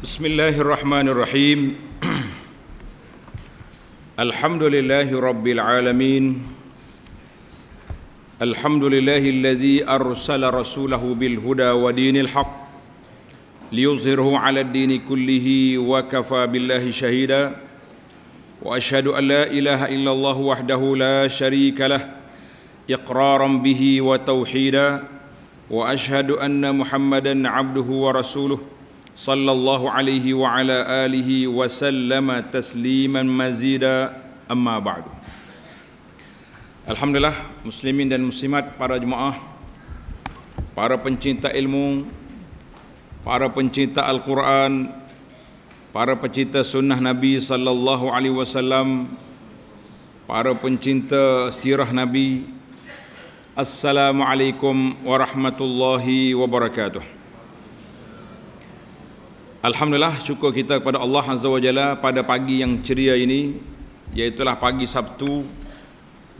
بسم الله الرحمن الرحيم الحمد لله رب العالمين الحمد لله الذي أرسل رسوله بالهدى ودين الحق ليظهره على الدين كله وكفى بالله شهيدا وأشهد أن لا إله إلا الله وحده لا شريك له إقرارا به وتوحيدا وأشهد أن محمدا عبده ورسوله صلى الله عليه وعلى آله وسلم تسليما مزيدا أما بعد الحمد لله مسلمين dan muslimat para jemaah para pencinta ilmu para pencinta Al-Quran para pencinta sunnah Nabi sallallahu alaihi wasallam para pencinta sirah Nabi Assalamualaikum warahmatullahi wabarakatuh Alhamdulillah syukur kita kepada Allah Azza wa Jalla pada pagi yang ceria ini Iaitulah pagi Sabtu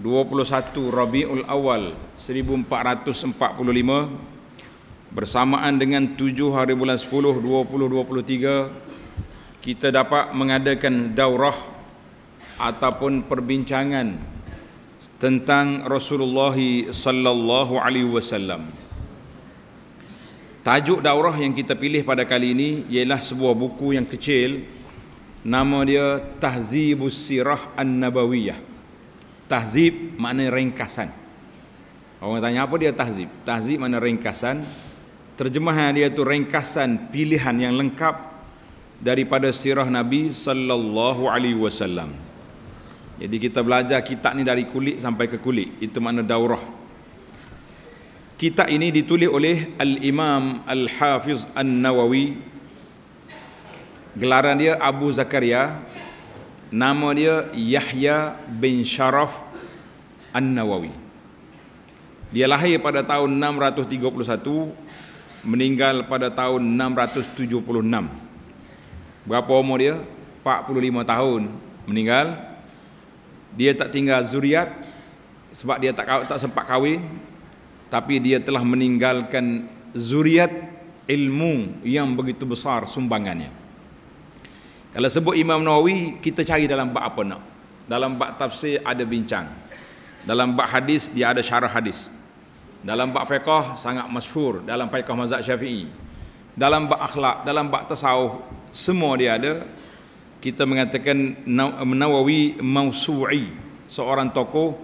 21 Rabiul Awal 1445 Bersamaan dengan 7 hari bulan 10 2023 Kita dapat mengadakan daurah Ataupun perbincangan Tentang Rasulullah Sallallahu Alaihi Wasallam. Tajuk daurah yang kita pilih pada kali ini ialah sebuah buku yang kecil nama dia Tahzibus Sirah An-Nabawiyah. Tahzib makna ringkasan. Orang tanya apa dia tahzib? Tahzib makna ringkasan. Terjemahan dia tu ringkasan pilihan yang lengkap daripada sirah Nabi sallallahu alaihi wasallam. Jadi kita belajar kitab ni dari kulit sampai ke kulit. Itu makna daurah. Kitab ini ditulis oleh Al-Imam Al-Hafiz An-Nawawi Gelaran dia Abu Zakaria Nama dia Yahya bin Sharaf An-Nawawi Dia lahir pada tahun 631 Meninggal pada tahun 676 Berapa umur dia? 45 tahun meninggal Dia tak tinggal zuriat Sebab dia tak, tak sempat kahwin tapi dia telah meninggalkan zuriat ilmu yang begitu besar sumbangannya kalau sebut Imam Nawawi kita cari dalam bab apa nak dalam bab tafsir ada bincang dalam bab hadis dia ada syarah hadis dalam bab fiqh sangat masyhur dalam fiqh mazhab Syafi'i dalam bab akhlak dalam bab tasawuf semua dia ada kita mengatakan Nawawi mausu'i seorang tokoh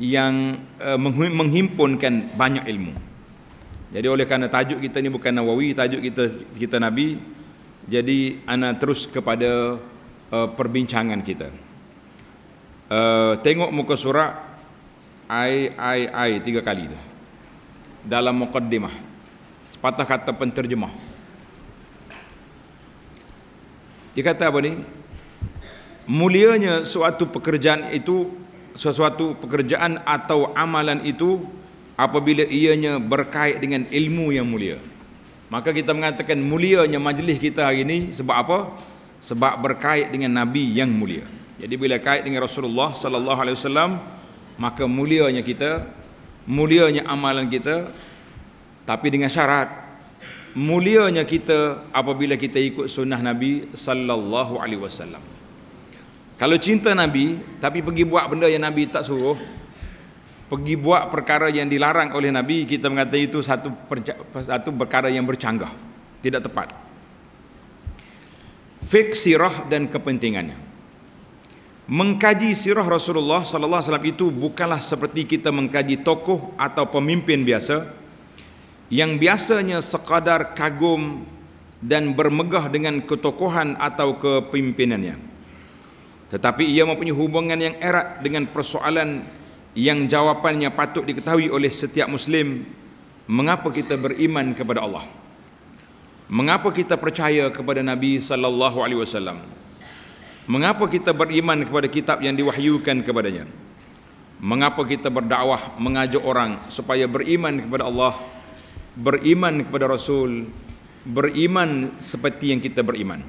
yang eh, menghimpunkan banyak ilmu. Jadi oleh kerana tajuk kita ni bukan Nawawi, tajuk kita kita Nabi. Jadi ana terus kepada uh, perbincangan kita. Uh, tengok muka surat ai ai ai tiga kali tu. Dalam mukaddimah. Sepatah kata penterjemah. Dia kata apa ni? Mulianya suatu pekerjaan itu sesuatu pekerjaan atau amalan itu apabila ianya berkait dengan ilmu yang mulia. Maka kita mengatakan mulianya majlis kita hari ini sebab apa? Sebab berkait dengan nabi yang mulia. Jadi bila kait dengan Rasulullah sallallahu alaihi wasallam maka mulianya kita, mulianya amalan kita tapi dengan syarat mulianya kita apabila kita ikut sunnah nabi sallallahu alaihi wasallam. Kalau cinta Nabi tapi pergi buat benda yang Nabi tak suruh, pergi buat perkara yang dilarang oleh Nabi, kita mengatakan itu satu satu perkara yang bercanggah, tidak tepat. Fik sirah dan kepentingannya. Mengkaji sirah Rasulullah sallallahu alaihi wasallam itu bukanlah seperti kita mengkaji tokoh atau pemimpin biasa yang biasanya sekadar kagum dan bermegah dengan ketokohan atau kepimpinannya. yang tetapi ia mempunyai hubungan yang erat dengan persoalan yang jawapannya patut diketahui oleh setiap muslim mengapa kita beriman kepada Allah mengapa kita percaya kepada nabi sallallahu alaihi wasallam mengapa kita beriman kepada kitab yang diwahyukan kepadanya mengapa kita berdakwah mengajak orang supaya beriman kepada Allah beriman kepada rasul beriman seperti yang kita beriman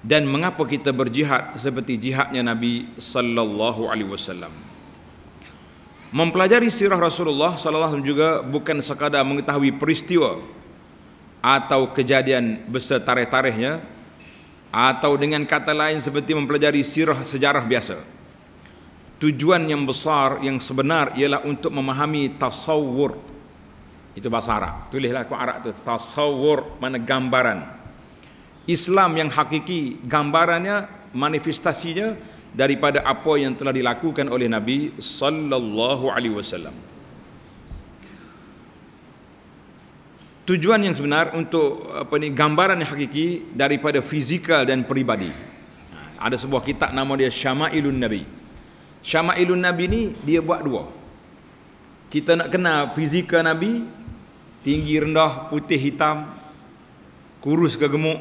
dan mengapa kita berjihad seperti jihadnya Nabi sallallahu alaihi wasallam mempelajari sirah Rasulullah sallallahu alaihi wasallam juga bukan sekadar mengetahui peristiwa atau kejadian besar tarikh-tarikhnya atau dengan kata lain seperti mempelajari sirah sejarah biasa tujuan yang besar yang sebenar ialah untuk memahami tasawur itu bahasa Arab tulislah aku Arab tu tasawur mana gambaran Islam yang hakiki gambarannya manifestasinya daripada apa yang telah dilakukan oleh Nabi sallallahu alaihi wasallam. Tujuan yang sebenar untuk apa ni gambaran yang hakiki daripada fizikal dan peribadi. Ada sebuah kitab nama dia Syama'ilun Nabi. Syama'ilun Nabi ni dia buat dua. Kita nak kenal fizikal Nabi tinggi rendah, putih hitam, kurus ke gemuk,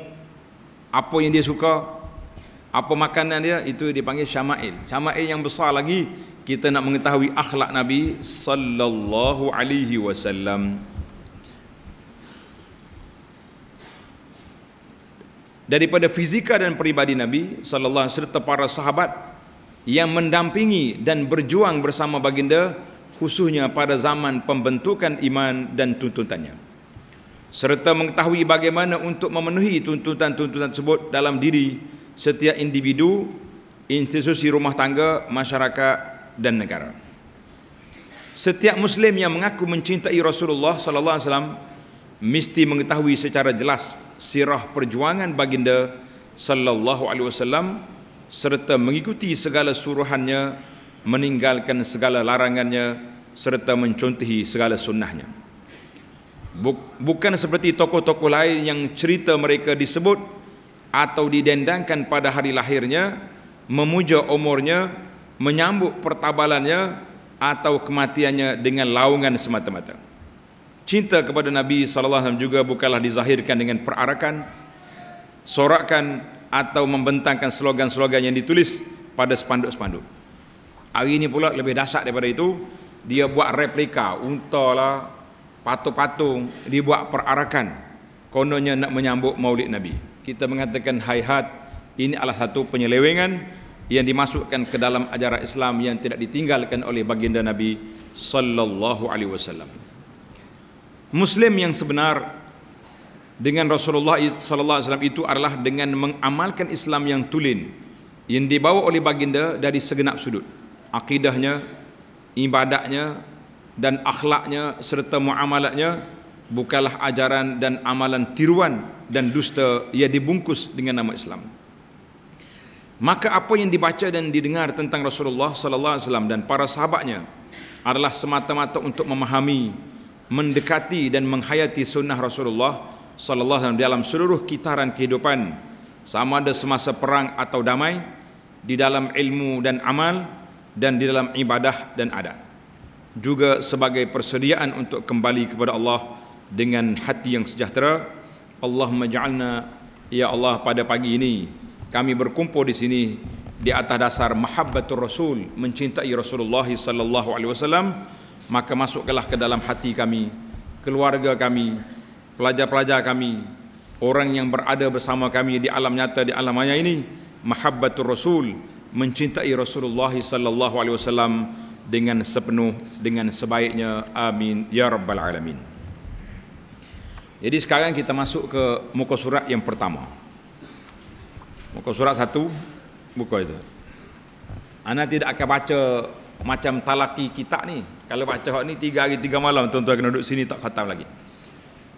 apa yang dia suka apa makanan dia itu dia panggil syama'il syama'il yang besar lagi kita nak mengetahui akhlak Nabi sallallahu alaihi wasallam daripada fizika dan peribadi Nabi sallallahu alaihi wasallam serta para sahabat yang mendampingi dan berjuang bersama baginda khususnya pada zaman pembentukan iman dan tuntutannya serta mengetahui bagaimana untuk memenuhi tuntutan-tuntutan tersebut dalam diri setiap individu, institusi rumah tangga, masyarakat dan negara. Setiap muslim yang mengaku mencintai Rasulullah sallallahu alaihi wasallam mesti mengetahui secara jelas sirah perjuangan baginda sallallahu alaihi wasallam serta mengikuti segala suruhannya, meninggalkan segala larangannya serta mencontohi segala sunnahnya bukan seperti tokoh-tokoh lain yang cerita mereka disebut atau didendangkan pada hari lahirnya memuja umurnya menyambut pertabalannya atau kematiannya dengan laungan semata-mata cinta kepada nabi sallallahu alaihi wasallam juga bukanlah dizahirkan dengan perarakan sorakan atau membentangkan slogan-slogan yang ditulis pada spanduk-spanduk hari ini pula lebih dasar daripada itu dia buat replika unta lah, patung-patung dibuat perarakan kononnya nak menyambut maulid Nabi kita mengatakan hayhat ini adalah satu penyelewengan yang dimasukkan ke dalam ajaran Islam yang tidak ditinggalkan oleh baginda Nabi sallallahu alaihi wasallam. Muslim yang sebenar dengan Rasulullah sallallahu alaihi wasallam itu adalah dengan mengamalkan Islam yang tulen yang dibawa oleh baginda dari segenap sudut. Akidahnya, ibadahnya, dan akhlaknya serta muamalatnya bukanlah ajaran dan amalan tiruan dan dusta yang dibungkus dengan nama Islam. Maka apa yang dibaca dan didengar tentang Rasulullah sallallahu alaihi wasallam dan para sahabatnya adalah semata-mata untuk memahami, mendekati dan menghayati sunnah Rasulullah sallallahu alaihi wasallam dalam seluruh kitaran kehidupan sama ada semasa perang atau damai di dalam ilmu dan amal dan di dalam ibadah dan adat juga sebagai persediaan untuk kembali kepada Allah dengan hati yang sejahtera Allah menjalna ya Allah pada pagi ini kami berkumpul di sini di atas dasar mahabbatur rasul mencintai Rasulullah sallallahu alaihi wasallam maka masuklah ke dalam hati kami keluarga kami pelajar-pelajar kami orang yang berada bersama kami di alam nyata di alam maya ini mahabbatur rasul mencintai Rasulullah sallallahu alaihi wasallam dengan sepenuh dengan sebaiknya amin ya rabbal alamin jadi sekarang kita masuk ke muka surat yang pertama muka surat satu buka itu anda tidak akan baca macam talaki kita ni kalau baca hak ni tiga hari tiga malam tuan-tuan kena duduk sini tak khatam lagi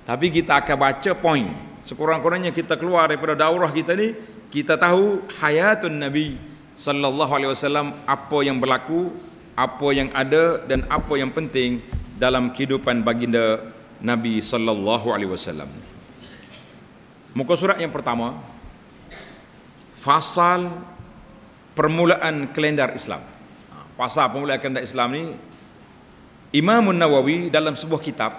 tapi kita akan baca poin sekurang-kurangnya kita keluar daripada daurah kita ni kita tahu hayatun nabi sallallahu alaihi wasallam apa yang berlaku apa yang ada dan apa yang penting dalam kehidupan baginda Nabi sallallahu alaihi wasallam. Muka surat yang pertama fasal permulaan kalendar Islam. Ha, pasal permulaan kalendar Islam ni Imam Nawawi dalam sebuah kitab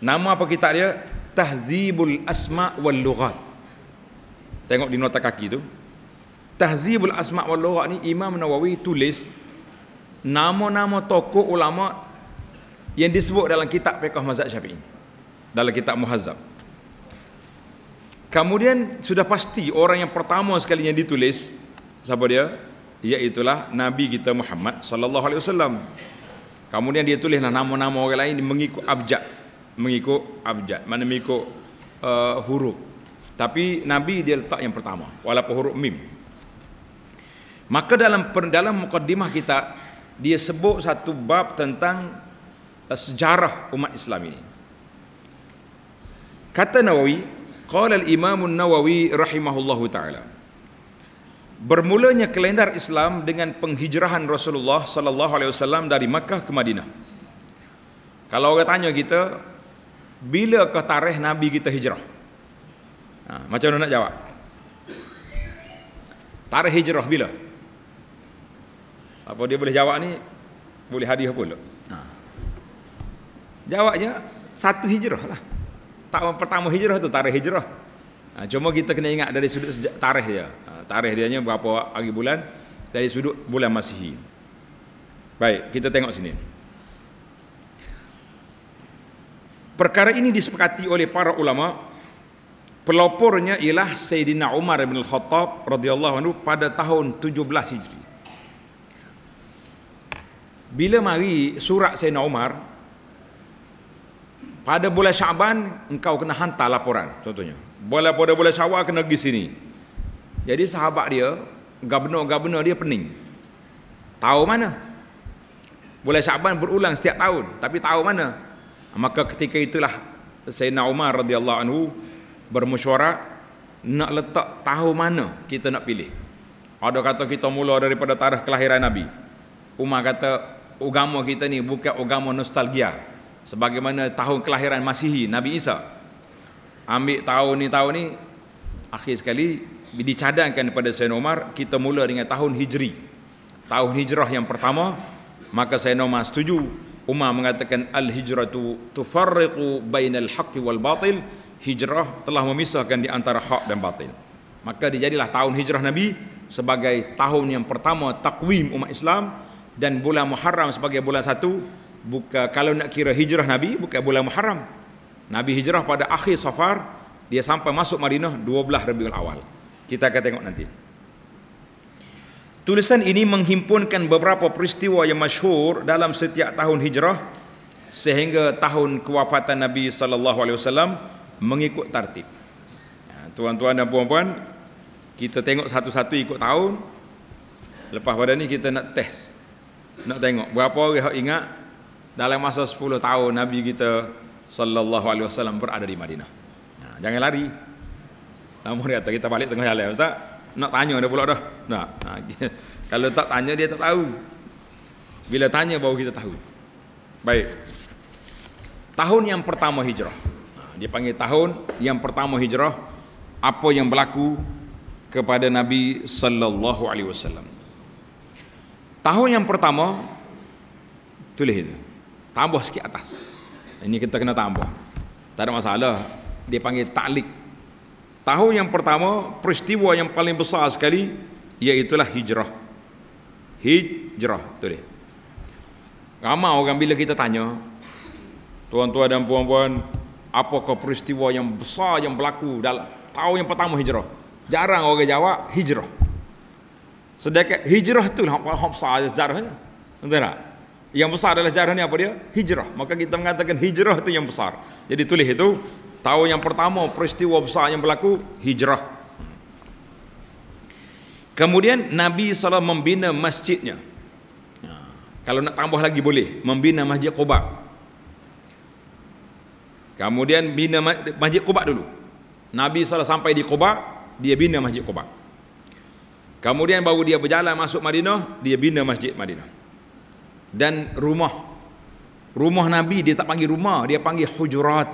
nama apa kitab dia? Tahzibul Asma wal Lughat. Tengok di nota kaki tu. Tahzibul Asma wal Lughat ni Imam Nawawi tulis nama-nama tokoh ulama yang disebut dalam kitab fiqh mazhab Syafi'i dalam kitab muhazzab kemudian sudah pasti orang yang pertama sekali yang ditulis siapa dia iaitu nabi kita Muhammad sallallahu alaihi wasallam kemudian dia tulislah nama-nama orang lain mengikut abjad mengikut abjad mana mengikut uh, huruf tapi nabi dia letak yang pertama walaupun huruf mim maka dalam dalam mukadimah kita dia sebut satu bab tentang uh, sejarah umat Islam ini. Kata Nawawi, qala al-Imam nawawi rahimahullahu taala. Bermulanya kalender Islam dengan penghijrahan Rasulullah sallallahu alaihi wasallam dari Makkah ke Madinah. Kalau orang tanya kita, bila ke tarikh Nabi kita hijrah? Ha, macam mana nak jawab? Tarikh hijrah Bila? apa dia boleh jawab ni boleh hadiah pula ha. jawabnya satu hijrah lah tak pertama hijrah tu tarikh hijrah ha, cuma kita kena ingat dari sudut sejak tarikh dia ha, tarikh dia nya berapa hari bulan dari sudut bulan masihi baik kita tengok sini perkara ini disepakati oleh para ulama pelopornya ialah Sayyidina Umar bin Al-Khattab radhiyallahu anhu pada tahun 17 Hijri. Bila mari surat Sayyidina Umar Pada bulan Syaban Engkau kena hantar laporan Contohnya Bila pada bulan Syawal kena pergi sini Jadi sahabat dia Gabenor-gabenor dia pening Tahu mana Bulan Syaban berulang setiap tahun Tapi tahu mana Maka ketika itulah Sayyidina Umar radhiyallahu anhu Bermusyarat Nak letak tahu mana Kita nak pilih Ada kata kita mula daripada tarikh kelahiran Nabi Umar kata agama kita ni bukan agama nostalgia sebagaimana tahun kelahiran Masihi Nabi Isa ambil tahun ni tahun ni akhir sekali dicadangkan kepada Sayyidina Omar kita mula dengan tahun Hijri tahun hijrah yang pertama maka Sayyidina Omar setuju Umar mengatakan al hijratu tufarriqu bainal haqqi wal batil hijrah telah memisahkan di antara hak dan batil maka dijadilah tahun hijrah Nabi sebagai tahun yang pertama takwim umat Islam dan bulan Muharram sebagai bulan satu buka kalau nak kira hijrah Nabi bukan bulan Muharram Nabi hijrah pada akhir safar dia sampai masuk Madinah 12 Rabiul Awal kita akan tengok nanti tulisan ini menghimpunkan beberapa peristiwa yang masyhur dalam setiap tahun hijrah sehingga tahun kewafatan Nabi sallallahu alaihi wasallam mengikut tertib ya, tuan-tuan dan puan-puan kita tengok satu-satu ikut tahun lepas pada ni kita nak test nak tengok berapa orang yang ingat dalam masa 10 tahun Nabi kita sallallahu alaihi wasallam berada di Madinah. Nah, ha, jangan lari. Lama dia kata kita balik tengah jalan ustaz. Nak tanya dia pula dah. Nah, nah ha, kalau tak tanya dia tak tahu. Bila tanya baru kita tahu. Baik. Tahun yang pertama hijrah. Ha, dia panggil tahun yang pertama hijrah apa yang berlaku kepada Nabi sallallahu alaihi wasallam. Tahun yang pertama tulis itu. Tambah sikit atas. Ini kita kena tambah. Tak ada masalah. Dia panggil taklik. Tahun yang pertama peristiwa yang paling besar sekali ialah hijrah. Hijrah tulis. Ramai orang bila kita tanya tuan-tuan dan puan-puan apakah peristiwa yang besar yang berlaku dalam tahun yang pertama hijrah. Jarang orang jawab hijrah. Sedekat hijrah tu lah yang besar jarahnya, Tentang tak? Yang besar adalah sejarah ni apa dia? Hijrah. Maka kita mengatakan hijrah tu yang besar. Jadi tulis itu. tahu yang pertama peristiwa besar yang berlaku, hijrah. Kemudian Nabi SAW membina masjidnya. Ha, kalau nak tambah lagi boleh. Membina masjid Quba. Kemudian bina masjid Quba dulu. Nabi SAW sampai di Quba, dia bina masjid Quba. Kemudian baru dia berjalan masuk Madinah, dia bina masjid Madinah. Dan rumah. Rumah Nabi dia tak panggil rumah, dia panggil hujurat.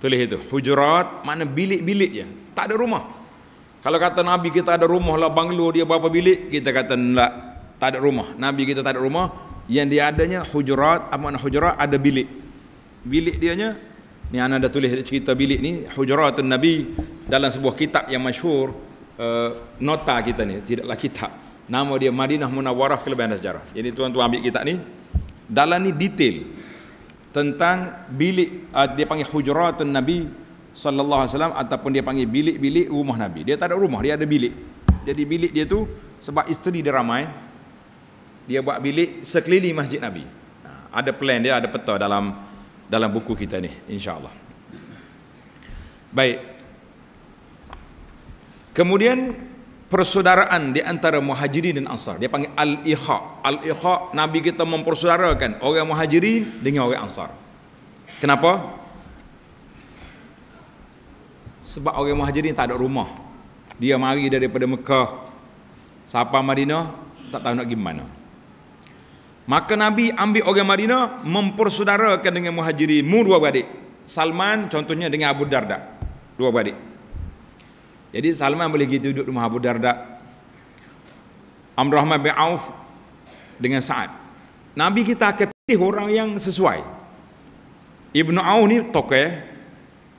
Tulis itu. Hujurat mana bilik-bilik je. Tak ada rumah. Kalau kata Nabi kita ada rumah lah banglo dia berapa bilik, kita kata tak tak ada rumah. Nabi kita tak ada rumah, yang dia adanya hujurat, apa makna hujurat? Ada bilik. Bilik dia nya ni ana ada tulis cerita bilik ni hujuratun Nabi dalam sebuah kitab yang masyhur Eh, nota kita ni tidaklah kitab nama dia Madinah Munawarah kelebihan sejarah jadi tuan-tuan ambil kitab ni dalam ni detail tentang bilik uh, dia panggil hujratun nabi sallallahu alaihi wasallam ataupun dia panggil bilik-bilik rumah nabi dia tak ada rumah dia ada bilik jadi bilik dia tu sebab isteri dia ramai dia buat bilik sekeliling masjid nabi ha, ada plan dia ada peta dalam dalam buku kita ni insyaallah baik Kemudian persaudaraan di antara Muhajirin dan Ansar. Dia panggil al-ikha. Al-ikha Nabi kita mempersaudarakan orang Muhajirin dengan orang Ansar. Kenapa? Sebab orang Muhajirin tak ada rumah. Dia mari daripada Mekah sampai Madinah tak tahu nak gimana. Maka Nabi ambil orang Madinah mempersaudarakan dengan Muhajirin mu dua beradik. Salman contohnya dengan Abu Darda. Dua beradik. Jadi Salman boleh pergi duduk rumah Abu Darda. Amr Rahman bin Auf dengan Sa'ad. Nabi kita akan pilih orang yang sesuai. Ibnu Auf ni tokai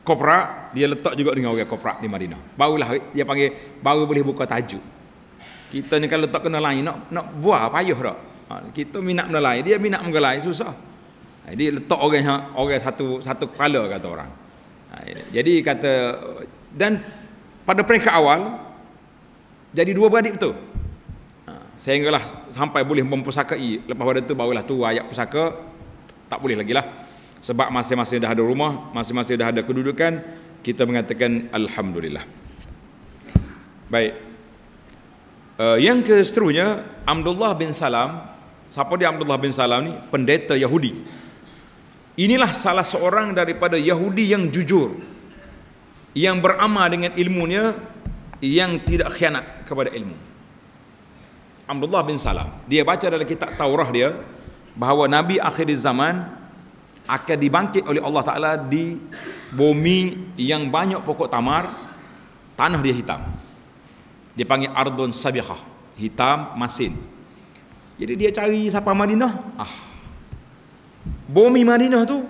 kopra dia letak juga dengan orang kopra di Madinah. Barulah dia panggil baru boleh buka tajuk. Kita ni kalau letak kena lain nak nak buah payah dak. Ha, kita minat benda lain, dia minat benda lain susah. Jadi ha, letak orang orang satu satu kepala kata orang. Ha, jadi kata dan pada peringkat awal jadi dua beradik betul ha, saya ingatlah sampai boleh mempersakai lepas pada tu barulah tu ayat pusaka tak boleh lagi lah sebab masing-masing dah ada rumah masing-masing dah ada kedudukan kita mengatakan Alhamdulillah baik uh, yang keseterusnya Abdullah bin Salam siapa dia Abdullah bin Salam ni pendeta Yahudi inilah salah seorang daripada Yahudi yang jujur yang beramal dengan ilmunya yang tidak khianat kepada ilmu Abdullah bin Salam dia baca dalam kitab Taurah dia bahawa Nabi akhir zaman akan dibangkit oleh Allah Ta'ala di bumi yang banyak pokok tamar tanah dia hitam dia panggil Ardun Sabiqah hitam masin jadi dia cari siapa Madinah ah bumi Madinah tu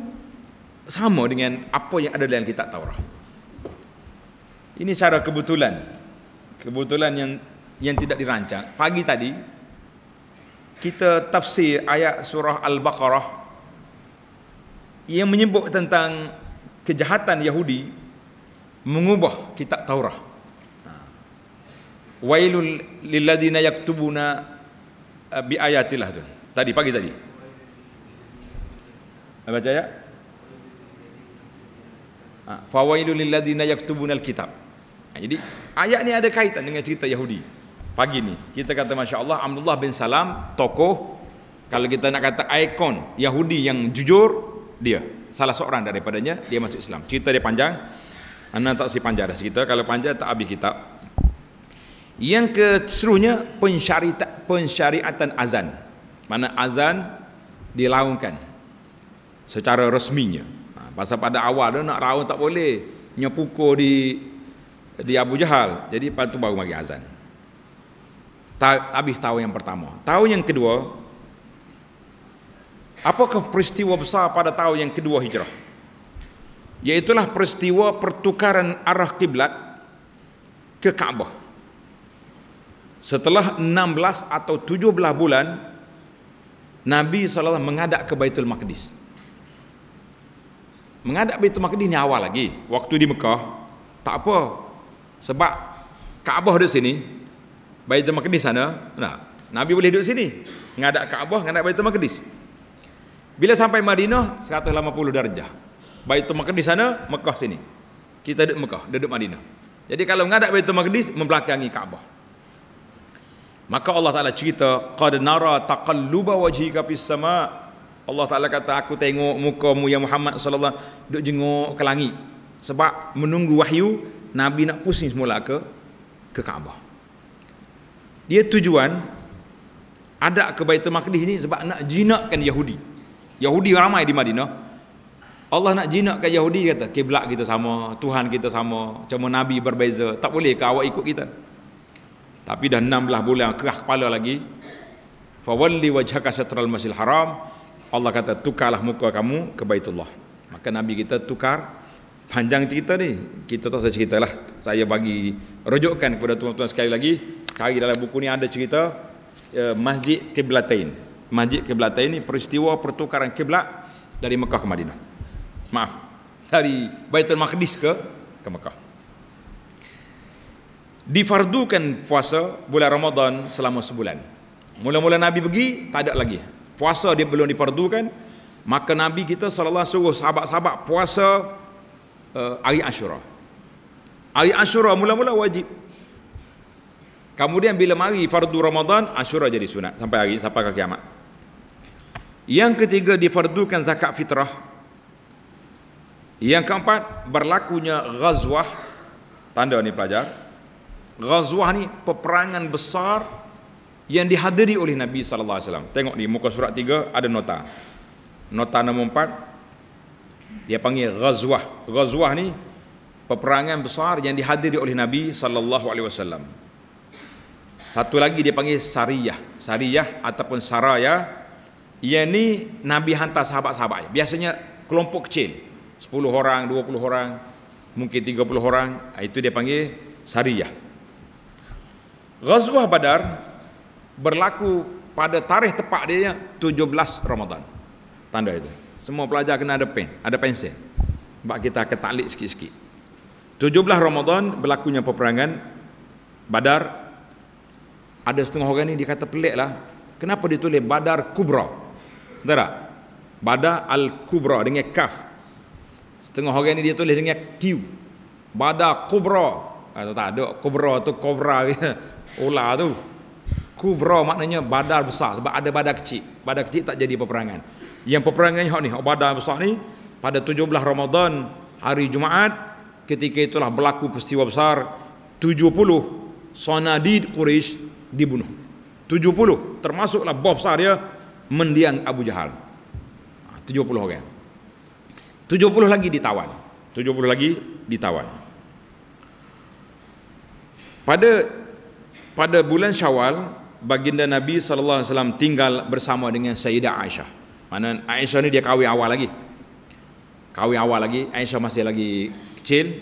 sama dengan apa yang ada dalam kitab Taurah ini secara kebetulan. Kebetulan yang yang tidak dirancang. Pagi tadi kita tafsir ayat surah Al-Baqarah yang menyebut tentang kejahatan Yahudi mengubah kitab Taurat. Wailul lilladina yaktubuna eh, bi ayatillah tu. Tadi pagi tadi. Baca ya. Ah, Fawailul lilladina yaktubuna al-kitab. Ha, jadi ayat ni ada kaitan dengan cerita Yahudi. Pagi ni kita kata Masya Allah Abdullah bin Salam tokoh kalau kita nak kata ikon Yahudi yang jujur dia salah seorang daripadanya dia masuk Islam. Cerita dia panjang. Anak tak si panjang dah cerita. Kalau panjang tak habis kitab. Yang keserunya pensyariatan, pensyariatan azan. Mana azan dilaungkan secara resminya. Ha, pasal pada awal dia nak raung tak boleh. Nyepukur di di Abu Jahal. Jadi pada tu baru bagi azan. Ta habis tahun yang pertama. Tahun yang kedua Apakah peristiwa besar pada tahun yang kedua hijrah? Yaitulah peristiwa pertukaran arah kiblat ke Kaabah. Setelah 16 atau 17 bulan Nabi SAW mengadak ke Baitul Maqdis. mengadak Baitul Maqdis ni awal lagi. Waktu di Mekah, tak apa. Sebab Kaabah duduk sini, Baitul Maqdis sana, nah, Nabi boleh duduk sini. Ngadak Kaabah, ngadak Baitul Maqdis. Bila sampai Madinah, 180 darjah. Baitul Maqdis sana, Mekah sini. Kita duduk Mekah, duduk Madinah. Jadi kalau ngadak Baitul Maqdis, membelakangi Kaabah. Maka Allah Ta'ala cerita, Qad nara taqalluba wajhika fis sama. Allah Ta'ala kata, aku tengok muka mu ya Muhammad Wasallam duduk jenguk ke langit. Sebab menunggu wahyu, Nabi nak pusing semula ke ke Kaabah. Dia tujuan ada ke Baitul Maqdis ni sebab nak jinakkan Yahudi. Yahudi ramai di Madinah. Allah nak jinakkan Yahudi kata kiblat kita sama, Tuhan kita sama, cuma nabi berbeza. Tak boleh ke awak ikut kita? Tapi dah 16 bulan kerah kepala lagi. Fawalli wajhaka syatral masjidil haram. Allah kata tukarlah muka kamu ke Baitullah. Maka nabi kita tukar panjang cerita ni kita tak usah lah. saya bagi rujukan kepada tuan-tuan sekali lagi cari dalam buku ni ada cerita eh, Masjid Qiblatain Masjid Qiblatain ni peristiwa pertukaran kiblat dari Mekah ke Madinah maaf dari Baitul Maqdis ke ke Mekah difardukan puasa bulan Ramadan selama sebulan mula-mula Nabi pergi tak ada lagi puasa dia belum diperdukan maka Nabi kita sallallahu suruh sahabat-sahabat puasa Eh, hari Ashura. Hari Ashura mula-mula wajib. Kemudian bila mari fardu Ramadan, Ashura jadi sunat sampai hari sampai ke kiamat. Yang ketiga difardukan zakat fitrah. Yang keempat berlakunya ghazwah. Tanda ni pelajar. Ghazwah ni peperangan besar yang dihadiri oleh Nabi sallallahu alaihi wasallam. Tengok ni muka surat 3 ada nota. Nota nomor 4 dia panggil ghazwah ghazwah ni peperangan besar yang dihadiri oleh nabi sallallahu alaihi wasallam satu lagi dia panggil sariyah sariyah ataupun saraya yang ni nabi hantar sahabat-sahabat biasanya kelompok kecil 10 orang 20 orang mungkin 30 orang ah, itu dia panggil sariyah ghazwah badar berlaku pada tarikh tepat dia 17 Ramadan tanda itu semua pelajar kena ada pen, ada pensel. Sebab kita akan taklik sikit-sikit. 17 Ramadan berlakunya peperangan Badar. Ada setengah orang ni dia kata pelik lah. Kenapa ditulis Badar Kubra? Betul tak? Badar Al-Kubra dengan Kaf. Setengah orang ni dia tulis dengan Q. Badar Kubra. Atau ah, tak ada Kubra tu kobra. ke. Ular tu. Kubra maknanya badar besar sebab ada badar kecil. Badar kecil tak jadi peperangan yang peperangan hak ni besar ni pada 17 Ramadan hari Jumaat ketika itulah berlaku peristiwa besar 70 sanadid Quraisy dibunuh 70 termasuklah bos besar dia mendiang Abu Jahal 70 ah, orang 70 lagi ditawan 70 lagi ditawan pada pada bulan Syawal baginda Nabi sallallahu alaihi wasallam tinggal bersama dengan Sayyidah Aisyah mana Aisyah ni dia kahwin awal lagi. Kahwin awal lagi, Aisyah masih lagi kecil.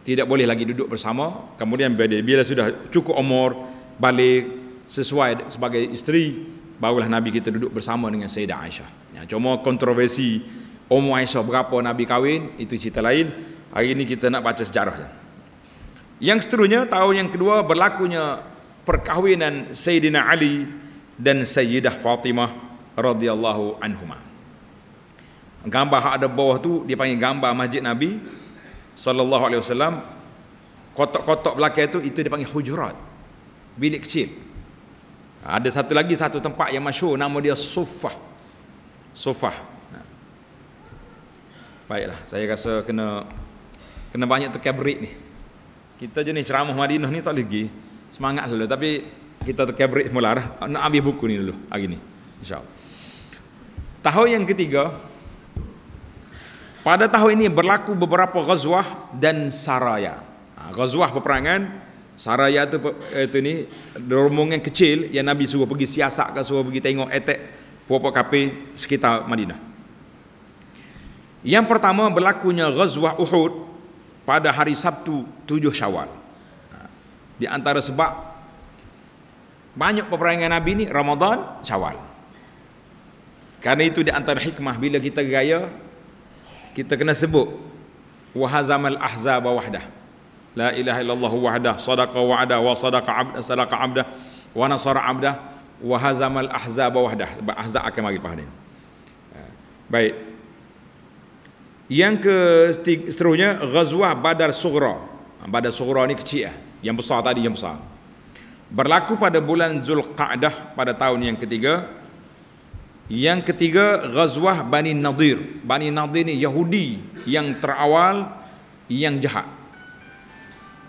Tidak boleh lagi duduk bersama. Kemudian bila sudah cukup umur, balik sesuai sebagai isteri, barulah Nabi kita duduk bersama dengan Sayyidah Aisyah. Ya, cuma kontroversi umur Aisyah berapa Nabi kahwin, itu cerita lain. Hari ini kita nak baca sejarah. Yang seterusnya, tahun yang kedua berlakunya perkahwinan Sayyidina Ali dan Sayyidah Fatimah radhiyallahu anhuma. Gambar hak ada bawah tu dia panggil gambar masjid Nabi sallallahu alaihi wasallam. Kotak-kotak belakang tu itu dipanggil hujurat. Bilik kecil. Ada satu lagi satu tempat yang masyhur nama dia Sufah. Sufah. Baiklah, saya rasa kena kena banyak tu terkabrit ni. Kita jenis ceramah Madinah ni tak lagi semangat dulu tapi kita terkabrit mula dah. Nak ambil buku ni dulu hari ni. insya Tahun yang ketiga, pada tahun ini berlaku beberapa ghazwah dan saraya. Ha, ghazwah peperangan, saraya itu, itu ni, rombongan kecil yang Nabi suruh pergi siasat, suruh pergi tengok etek puak-puak kapi sekitar Madinah. Yang pertama berlakunya ghazwah Uhud pada hari Sabtu 7 Syawal. Ha, di antara sebab banyak peperangan Nabi ni Ramadan, Syawal. Karena itu di antara hikmah bila kita gaya kita kena sebut wahazamal ahzaba wahdah. La ilaha illallah wahdah, sadaqa wa'ada wa sadaqa abda, sadaqa abda wa nasara abda wa hazamal ahzaba wahdah. Ahzab akan mari faham Baik. Yang ke seterusnya Ghazwah Badar Sughra. Ha, Badar Sughra ni kecil eh. Yang besar tadi yang besar. Berlaku pada bulan Zulqa'dah pada tahun yang ketiga yang ketiga Ghazwah Bani Nadir Bani Nadir ni Yahudi yang terawal Yang jahat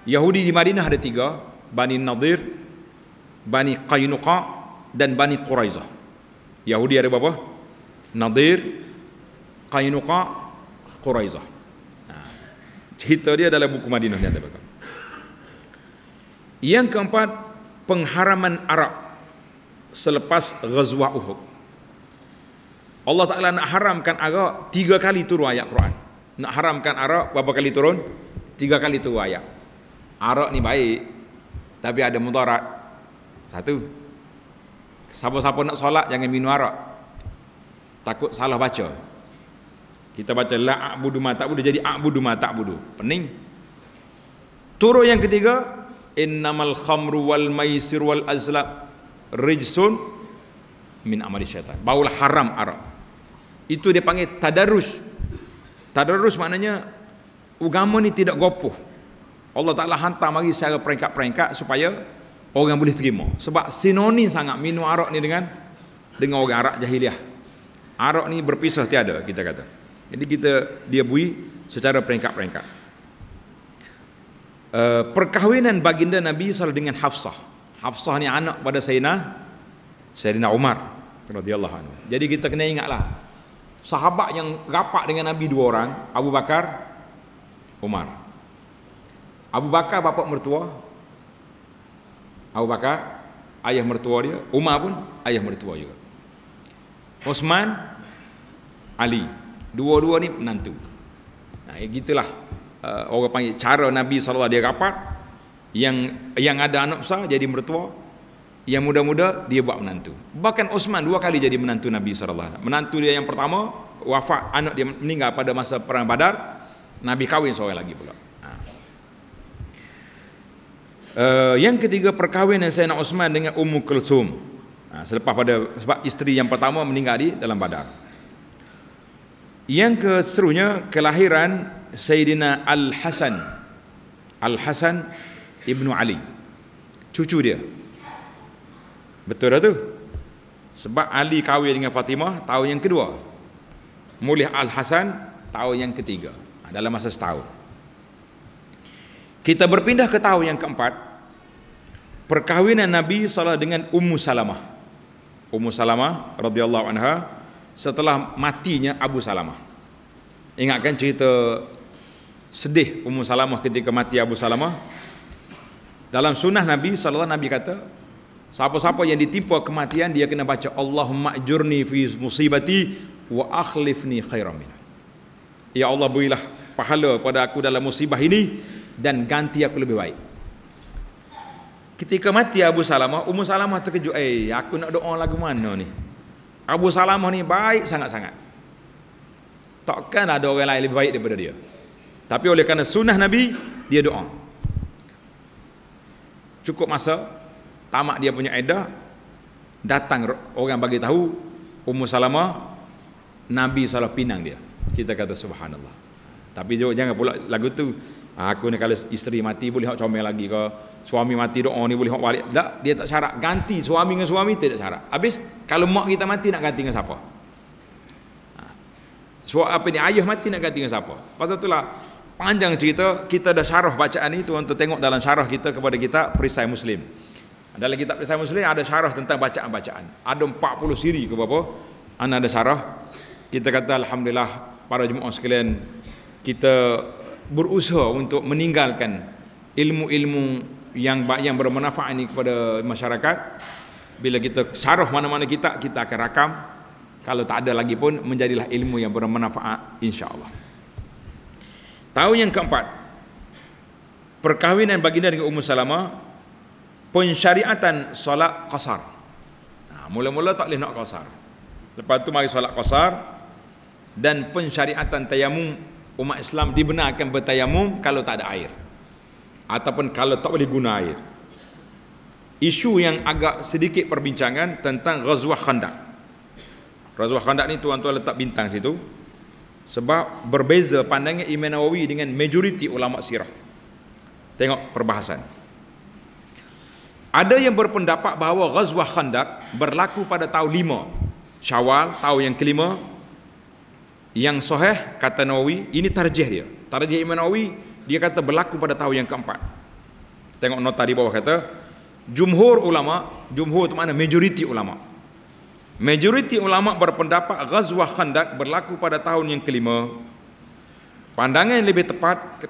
Yahudi di Madinah ada tiga Bani Nadir Bani Qaynuqa Dan Bani Quraizah Yahudi ada berapa? Nadir Qainuqa Quraizah ha. Cerita dia dalam buku Madinah ni ada berapa? Yang keempat Pengharaman Arab Selepas Ghazwah Uhud Allah Ta'ala nak haramkan arak tiga kali turun ayat Quran. Nak haramkan arak berapa kali turun? Tiga kali turun ayat. Arak ni baik. Tapi ada mudarat. Satu. Siapa-siapa nak solat jangan minum arak. Takut salah baca. Kita baca la a'budu ma ta'budu jadi a'budu ma ta'budu. Pening. Turun yang ketiga. Innamal khamru wal maisir wal azlab. Rijsun min amali syaitan. Baulah haram arak. Itu dia panggil tadarus. Tadarus maknanya agama ni tidak gopoh. Allah Taala hantar mari secara peringkat-peringkat supaya orang boleh terima. Sebab sinonim sangat minum arak ni dengan dengan orang Arab jahiliah. Arak ni berpisah tiada kita kata. Jadi kita dia bui secara peringkat-peringkat. Uh, perkahwinan baginda Nabi SAW dengan Hafsah. Hafsah ni anak pada Sayyidina Sayyidina Umar radhiyallahu anhu. Jadi kita kena ingatlah sahabat yang rapat dengan Nabi dua orang, Abu Bakar, Umar. Abu Bakar bapa mertua, Abu Bakar ayah mertua dia, Umar pun ayah mertua juga. Osman, Ali, dua-dua ni menantu. Nah, ya gitulah uh, orang panggil cara Nabi SAW dia rapat yang yang ada anak besar jadi mertua yang muda-muda dia buat menantu bahkan Osman dua kali jadi menantu Nabi Sallallahu Alaihi Wasallam. menantu dia yang pertama wafat anak dia meninggal pada masa perang badar Nabi kawin seorang lagi pula ha. uh, yang ketiga perkahwinan Sayyidina nak Osman dengan Ummu Kulsum ha, selepas pada sebab isteri yang pertama meninggal di dalam badar yang keserunya kelahiran Sayyidina Al-Hasan Al-Hasan Ibnu Ali cucu dia Betul dah tu. Sebab Ali kahwin dengan Fatimah tahun yang kedua. Mulih Al-Hasan tahun yang ketiga. Ha, dalam masa setahun. Kita berpindah ke tahun yang keempat. Perkahwinan Nabi salah dengan Ummu Salamah. Ummu Salamah radhiyallahu anha setelah matinya Abu Salamah. Ingatkan cerita sedih Ummu Salamah ketika mati Abu Salamah. Dalam sunnah Nabi sallallahu Nabi kata, Siapa-siapa yang ditimpa kematian dia kena baca Allahumma ajurni fi musibati wa akhlifni khairan minha. Ya Allah berilah pahala pada aku dalam musibah ini dan ganti aku lebih baik. Ketika mati Abu Salamah, Ummu Salamah terkejut, "Eh, aku nak doa lagu mana ni?" Abu Salamah ni baik sangat-sangat. Takkan ada orang lain lebih baik daripada dia. Tapi oleh kerana sunnah Nabi, dia doa. Cukup masa, tamak dia punya edah datang orang bagi tahu Ummu Salamah Nabi salah pinang dia kita kata subhanallah tapi juga jangan pula lagu tu ah, aku ni kalau isteri mati boleh hak comel lagi ke suami mati doa ni boleh hak balik tak dia tak syarat ganti suami dengan suami tidak syarat habis kalau mak kita mati nak ganti dengan siapa ah. Suat apa ni ayah mati nak ganti dengan siapa pasal itulah panjang cerita kita dah syarah bacaan ni tuan-tuan tengok dalam syarah kita kepada kita perisai muslim ada kitab Risalah Muslim ada syarah tentang bacaan-bacaan. Ada 40 siri ke berapa? Ana ada syarah. Kita kata alhamdulillah para jemaah sekalian kita berusaha untuk meninggalkan ilmu-ilmu yang yang bermanfaat ini kepada masyarakat. Bila kita syarah mana-mana kita kita akan rakam. Kalau tak ada lagi pun menjadilah ilmu yang bermanfaat insya-Allah. Tahun yang keempat perkahwinan baginda dengan Ummu Salamah pensyariatan solat qasar. Ha, mula-mula tak boleh nak qasar. Lepas tu mari solat qasar dan pensyariatan tayamum umat Islam dibenarkan bertayamum kalau tak ada air ataupun kalau tak boleh guna air. Isu yang agak sedikit perbincangan tentang Ghazwah Khandaq. Ghazwah Khandaq ni tuan-tuan letak bintang situ sebab berbeza pandangan Imam dengan majoriti ulama sirah. Tengok perbahasan. Ada yang berpendapat bahawa Ghazwah Khandaq berlaku pada tahun lima. Syawal, tahun yang kelima. Yang soheh, kata Nawawi, ini tarjih dia. Tarjih Imam Nawawi, dia kata berlaku pada tahun yang keempat. Tengok nota di bawah kata, Jumhur ulama, jumhur itu mana? Majoriti ulama. Majoriti ulama berpendapat Ghazwah Khandaq berlaku pada tahun yang kelima. Pandangan yang lebih tepat,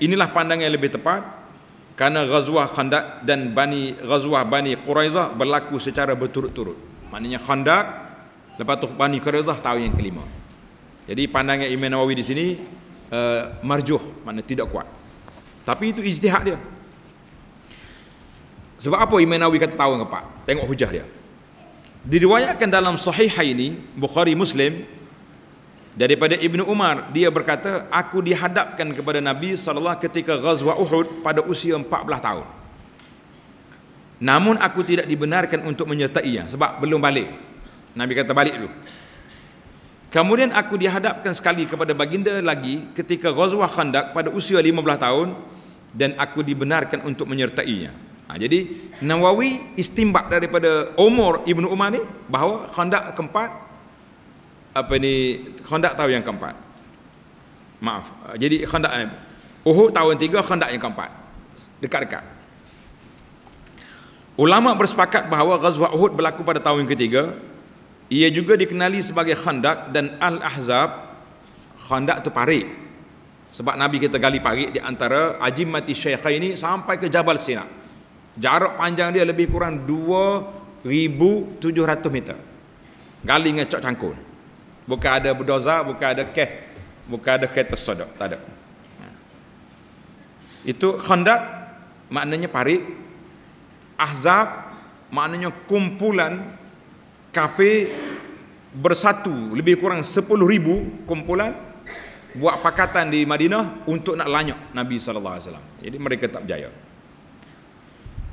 inilah pandangan yang lebih tepat, kerana Ghazwah Khandaq dan Bani Ghazwah Bani Quraizah berlaku secara berturut-turut. Maknanya Khandaq lepas tu Bani Quraizah tahun yang kelima. Jadi pandangan Imam Nawawi di sini uh, marjuh, maknanya tidak kuat. Tapi itu ijtihad dia. Sebab apa Imam Nawawi kata tahun keempat? Tengok hujah dia. Diriwayatkan dalam sahih ini Bukhari Muslim Daripada Ibnu Umar dia berkata aku dihadapkan kepada Nabi sallallahu ketika Ghazwah Uhud pada usia 14 tahun. Namun aku tidak dibenarkan untuk menyertai menyertainya sebab belum balik. Nabi kata balik dulu. Kemudian aku dihadapkan sekali kepada baginda lagi ketika Ghazwah Khandaq pada usia 15 tahun dan aku dibenarkan untuk menyertainya. Ha, jadi Nawawi istimbak daripada umur Ibnu Umar ni bahawa Khandaq keempat apa ni khandak tahun yang keempat maaf jadi khandak eh, Uhud tahun tiga khandak yang keempat dekat-dekat ulama bersepakat bahawa ghazwah Uhud berlaku pada tahun ketiga ia juga dikenali sebagai khandak dan al-ahzab khandak tu parik sebab Nabi kita gali parik di antara Ajim Mati Syekha ini sampai ke Jabal Sina jarak panjang dia lebih kurang 2,700 meter gali dengan cok cangkul Bukan ada berdosa, bukan ada keh, bukan ada kereta sodok, tak ada. Itu khandak maknanya parik. Ahzab maknanya kumpulan kafe bersatu lebih kurang sepuluh ribu kumpulan buat pakatan di Madinah untuk nak lanyok Nabi sallallahu alaihi wasallam. Jadi mereka tak berjaya.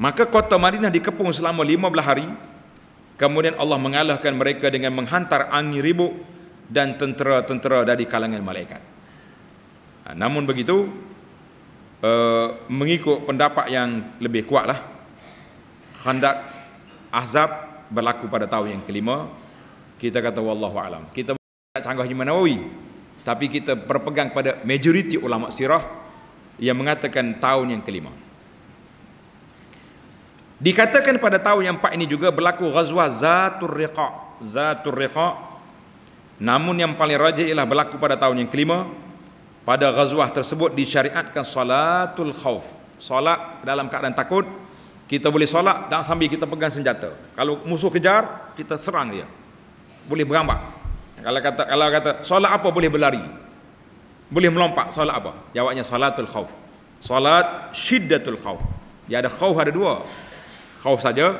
Maka kota Madinah dikepung selama lima belah hari. Kemudian Allah mengalahkan mereka dengan menghantar angin ribut dan tentera-tentera dari kalangan malaikat. Ha, namun begitu, uh, mengikut pendapat yang lebih kuatlah, khandak ahzab berlaku pada tahun yang kelima, kita kata wallahu alam. Kita tak canggah Imam Nawawi, tapi kita berpegang pada majoriti ulama sirah yang mengatakan tahun yang kelima. Dikatakan pada tahun yang empat ini juga berlaku Ghazwah Zatul Riqa Zatul Riqa Namun yang paling rajin ialah berlaku pada tahun yang kelima Pada ghazwah tersebut disyariatkan salatul khawf, Salat dalam keadaan takut Kita boleh salat dan sambil kita pegang senjata Kalau musuh kejar, kita serang dia Boleh berambak Kalau kata, kalau kata salat apa boleh berlari Boleh melompat, salat apa Jawabnya salatul khawf, Salat syiddatul khawf. Dia ada khawf ada dua khawf saja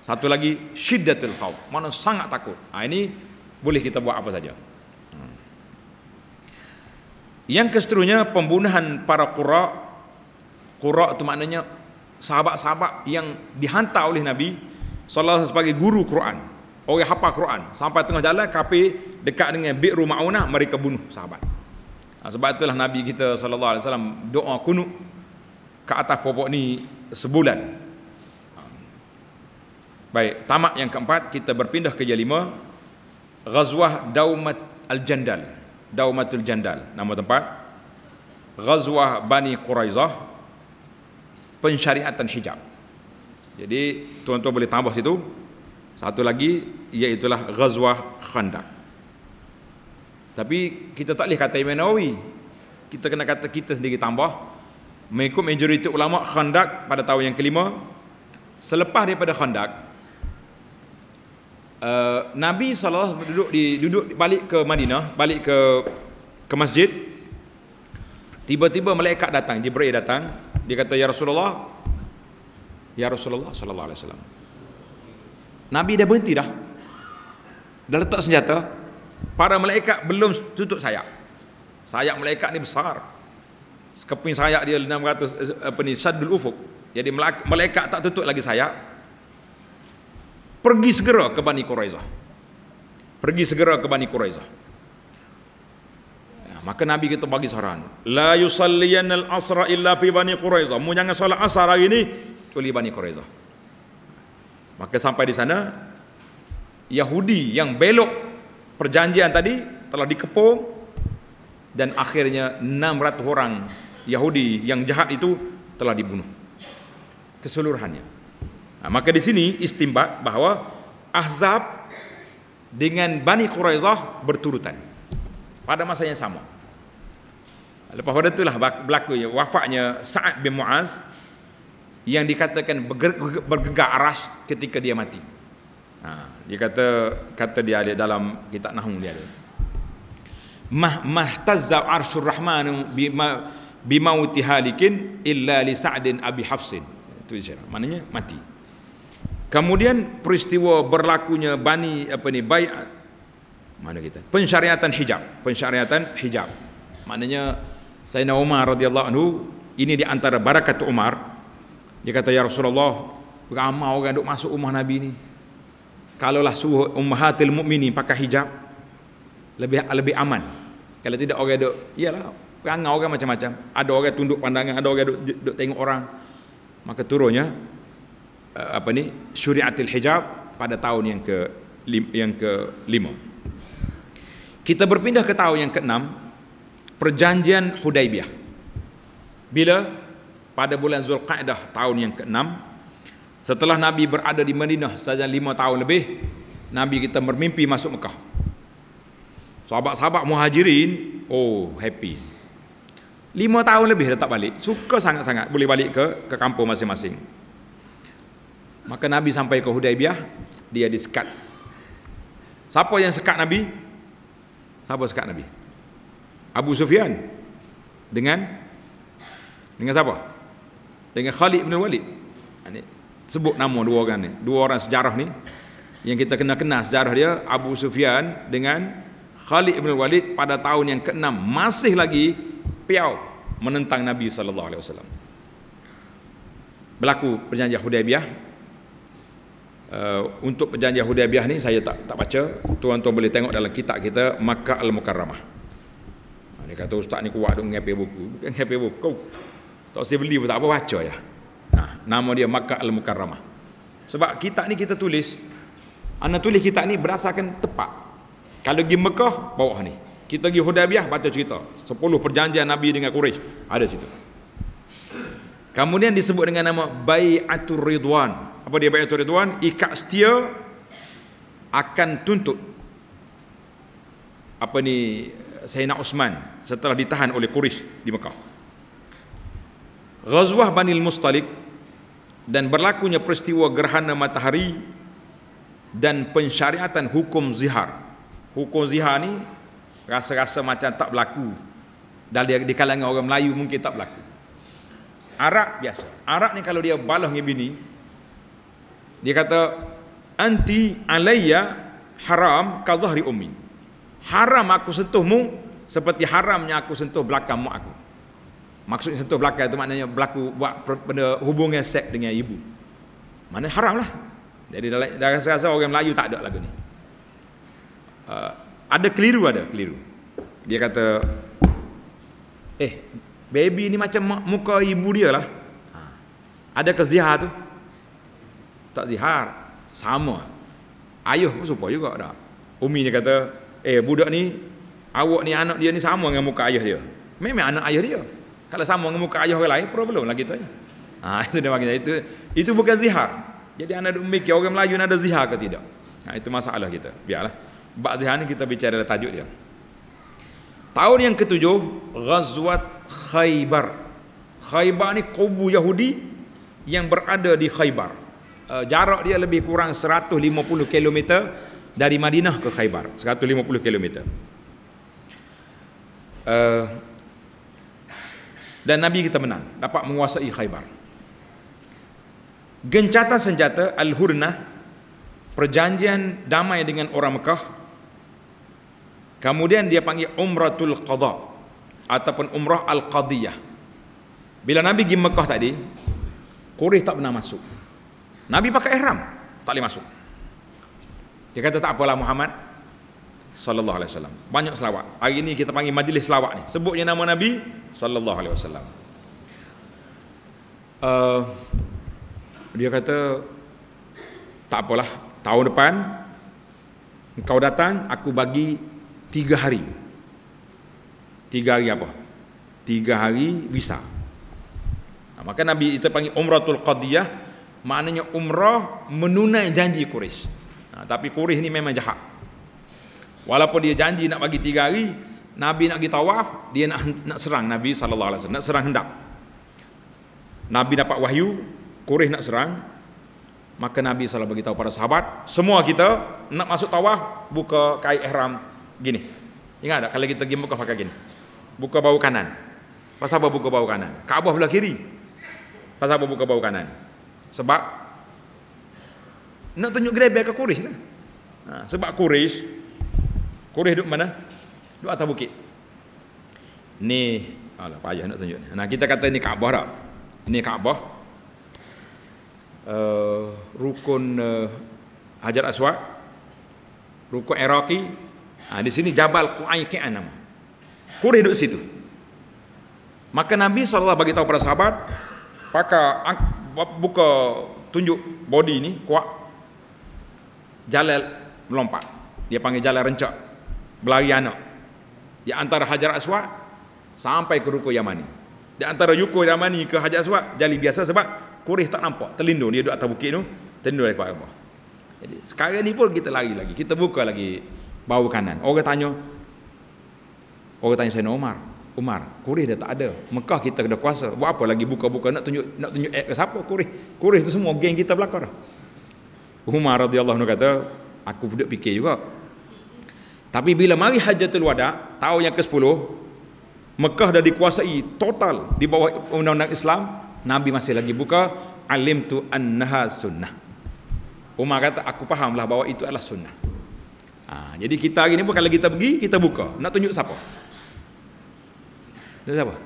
Satu lagi syiddatul khawf Mana sangat takut ha, Ini boleh kita buat apa saja. Hmm. Yang keseterusnya pembunuhan para qura. Qura itu maknanya sahabat-sahabat yang dihantar oleh Nabi sallallahu alaihi sebagai guru Quran. Orang hafal Quran sampai tengah jalan kafe dekat dengan Bi'ru Ma'unah mereka bunuh sahabat. Ha, sebab itulah Nabi kita sallallahu alaihi wasallam doa kunut ke atas pokok ni sebulan. Ha. Baik, tamat yang keempat kita berpindah ke yang lima. Ghazwah Daumat Al-Jandal Daumatul Jandal Nama tempat Ghazwah Bani Quraizah Pensyariatan Hijab Jadi tuan-tuan boleh tambah situ Satu lagi Iaitulah Ghazwah Khandak Tapi kita tak boleh kata Imam Nawawi Kita kena kata kita sendiri tambah Mengikut majoriti ulama' Khandak pada tahun yang kelima Selepas daripada Khandak Eh, Nabi sallallahu alaihi duduk di duduk balik ke Madinah, balik ke ke masjid. Tiba-tiba malaikat datang, Jibril datang. Dia kata, "Ya Rasulullah, Ya Rasulullah sallallahu alaihi wasallam." Nabi dah berhenti dah. Dah letak senjata. Para malaikat belum tutup sayap. Sayap malaikat ni besar. Keping sayap dia 600 eh, apa ni, Saddul Ufuq. Jadi malaikat tak tutup lagi sayap, pergi segera ke Bani Quraizah. Pergi segera ke Bani Quraizah. Ya, maka Nabi kita bagi saran, la yusalliyanal asra illa fi Bani Quraizah. Mu jangan solat asar hari ini kecuali Bani Quraizah. Maka sampai di sana Yahudi yang belok perjanjian tadi telah dikepung dan akhirnya 600 orang Yahudi yang jahat itu telah dibunuh keseluruhannya Ha, maka di sini istimbat bahawa Ahzab dengan Bani Quraizah berturutan pada masa yang sama. Lepas pada itulah berlaku ya, wafatnya Sa'ad bin Mu'az yang dikatakan bergegar aras ketika dia mati. Ha, dia kata kata dia ada dalam kitab Nahum dia ada. Mah mahtazza arsyur rahman bima bimauti halikin illa li Sa'din Abi Hafsin. Itu dia. Lah. Maknanya mati. Kemudian peristiwa berlakunya bani apa ni bai mana kita? Pensyariatan hijab, pensyariatan hijab. Maknanya Sayyidina Umar radhiyallahu anhu ini di antara barakat Umar. Dia kata ya Rasulullah, ramai orang duk masuk rumah Nabi ni. Kalaulah suhu ummahatil mukmini pakai hijab lebih lebih aman. Kalau tidak orang duk iyalah, ramai orang macam-macam. Ada orang tunduk pandangan, ada orang duk, duk tengok orang. Maka turunnya uh, apa ni syariatul hijab pada tahun yang ke yang ke-5. Kita berpindah ke tahun yang ke enam, perjanjian Hudaybiyah. Bila pada bulan Zulqaidah tahun yang ke enam, setelah Nabi berada di Madinah saja lima tahun lebih Nabi kita bermimpi masuk Mekah. Sahabat-sahabat Muhajirin oh happy. Lima tahun lebih dah tak balik. Suka sangat-sangat boleh balik ke ke kampung masing-masing. Maka Nabi sampai ke Hudaybiyah Dia disekat Siapa yang sekat Nabi? Siapa sekat Nabi? Abu Sufyan Dengan Dengan siapa? Dengan Khalid bin Walid ini, Sebut nama dua orang ni Dua orang sejarah ni Yang kita kena kenal sejarah dia Abu Sufyan dengan Khalid bin Walid pada tahun yang ke-6 Masih lagi Piau menentang Nabi SAW Berlaku perjanjian Hudaybiyah uh, untuk perjanjian Hudaybiyah ni saya tak tak baca. Tuan-tuan boleh tengok dalam kitab kita Makkah Al-Mukarramah. Ha, dia kata ustaz ni kuat duk ngepi buku. Bukan ngepi buku. Kau tak usah beli pun tak apa baca ya. Nah, ha, nama dia Makkah Al-Mukarramah. Sebab kitab ni kita tulis Ana tulis kitab ni berdasarkan tepat. Kalau pergi Mekah bawah ni. Kita pergi Hudaybiyah baca cerita 10 perjanjian Nabi dengan Quraisy ada situ. Kemudian disebut dengan nama Bai'atul Ridwan apa dia bayar Tuan Tuan ikat setia akan tuntut apa ni Sayyidina Osman setelah ditahan oleh Quraisy di Mekah Ghazwah Banil Mustalik dan berlakunya peristiwa gerhana matahari dan pensyariatan hukum zihar hukum zihar ni rasa-rasa macam tak berlaku dari di kalangan orang Melayu mungkin tak berlaku Arak biasa Arak ni kalau dia balas dengan bini dia kata anti alayya haram ka dhahri ummi. Haram aku sentuhmu seperti haramnya aku sentuh belakang mak aku. Maksudnya sentuh belakang itu maknanya berlaku buat benda hubungan seks dengan ibu. Mana haramlah. Jadi dah rasa-rasa orang Melayu tak ada lagu ni. Uh, ada keliru ada keliru. Dia kata eh baby ni macam muka ibu dia lah. Ha. Ada kezihar tu tak zihar sama Ayah, pun serupa juga dah umi ni kata eh budak ni awak ni anak dia ni sama dengan muka ayah dia memang anak ayah dia kalau sama dengan muka ayah orang lain problem lah kita ha, itu dia makin itu itu bukan zihar jadi anda mikir orang Melayu ada zihar ke tidak ha, itu masalah kita biarlah bab zihar ni kita bicara dalam tajuk dia tahun yang ketujuh ghazwat khaybar khaybar ni kubu Yahudi yang berada di khaybar uh, jarak dia lebih kurang 150 km dari Madinah ke Khaybar 150 km uh, dan Nabi kita menang dapat menguasai Khaybar gencatan senjata Al-Hurnah perjanjian damai dengan orang Mekah kemudian dia panggil Umratul Qadha ataupun Umrah Al-Qadiyah bila Nabi pergi Mekah tadi Quraisy tak pernah masuk Nabi pakai ihram, tak boleh masuk. Dia kata tak apalah Muhammad sallallahu alaihi wasallam. Banyak selawat. Hari ini kita panggil majlis selawat ni. Sebutnya nama Nabi sallallahu alaihi wasallam. Uh, dia kata tak apalah tahun depan kau datang aku bagi tiga hari tiga hari apa tiga hari visa nah, maka Nabi kita panggil Umratul Qadiyah maknanya umrah menunai janji Kuris. Ha, tapi Kuris ni memang jahat. Walaupun dia janji nak bagi tiga hari, Nabi nak pergi tawaf, dia nak, nak serang Nabi sallallahu alaihi wasallam, nak serang hendak. Nabi dapat wahyu, Kuris nak serang. Maka Nabi SAW beritahu pada sahabat, semua kita nak masuk tawaf, buka kain ihram gini. Ingat tak kalau kita pergi buka pakai gini? Buka bahu kanan. Pasal apa buka bahu kanan? Kaabah belah kiri. Pasal apa buka bahu kanan? Sebab nak tunjuk grebe ke Quraisy lah. Ha, sebab Quraisy Quraisy duduk mana? Duduk atas bukit. Ni ala payah nak tunjuk ni. Nah kita kata ini Kaabah dah. Ini Kaabah. Uh, rukun uh, Hajar Aswad. Rukun Iraqi. Ha, di sini Jabal Qu'aiqian nama. Quraisy duduk situ. Maka Nabi SAW bagi tahu para sahabat, pakai buka tunjuk body ni kuat jalal melompat dia panggil jalan rencak berlari anak di antara Hajar Aswad sampai ke Ruko Yamani di antara Yuko Yamani ke Hajar Aswad jali biasa sebab kurih tak nampak terlindung dia duduk atas bukit tu terlindung dari apa jadi sekarang ni pun kita lari lagi kita buka lagi bawah kanan orang tanya orang tanya saya Omar Umar Quraisy dah tak ada Mekah kita ada kuasa buat apa lagi buka-buka nak tunjuk nak tunjuk ke siapa Quraisy Quraisy tu semua geng kita belakang dah Umar radhiyallahu anhu kata aku budak fikir juga tapi bila mari hajatul wada tahun yang ke-10 Mekah dah dikuasai total di bawah undang-undang Islam Nabi masih lagi buka alim tu annaha sunnah Umar kata aku fahamlah bahawa itu adalah sunnah ha, jadi kita hari ni pun kalau kita pergi kita buka nak tunjuk siapa dia kata apa?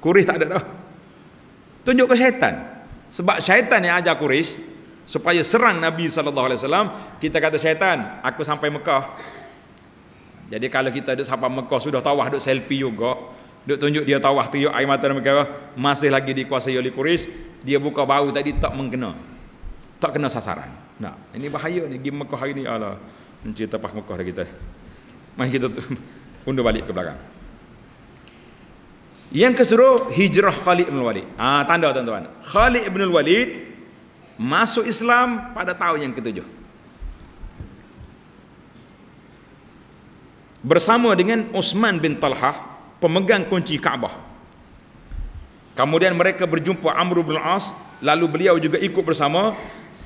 Kuris tak ada dah. Tunjuk ke syaitan. Sebab syaitan yang ajar Kuris supaya serang Nabi sallallahu alaihi wasallam, kita kata syaitan, aku sampai Mekah. Jadi kalau kita duduk sampai Mekah sudah tawah duduk selfie juga, duduk tunjuk dia tawah tiup air mata Mekah masih lagi dikuasai oleh kuris. dia buka bau tadi tak mengkena tak kena sasaran Nah, ini bahaya ni pergi Mekah hari ni Allah mencerita pas Mekah dah kita mari kita undur balik ke belakang yang kesuruh hijrah Khalid bin Walid. Ah ha, tanda tuan-tuan. Khalid bin Walid masuk Islam pada tahun yang ketujuh. Bersama dengan Uthman bin Talha pemegang kunci Kaabah. Kemudian mereka berjumpa Amr bin as lalu beliau juga ikut bersama.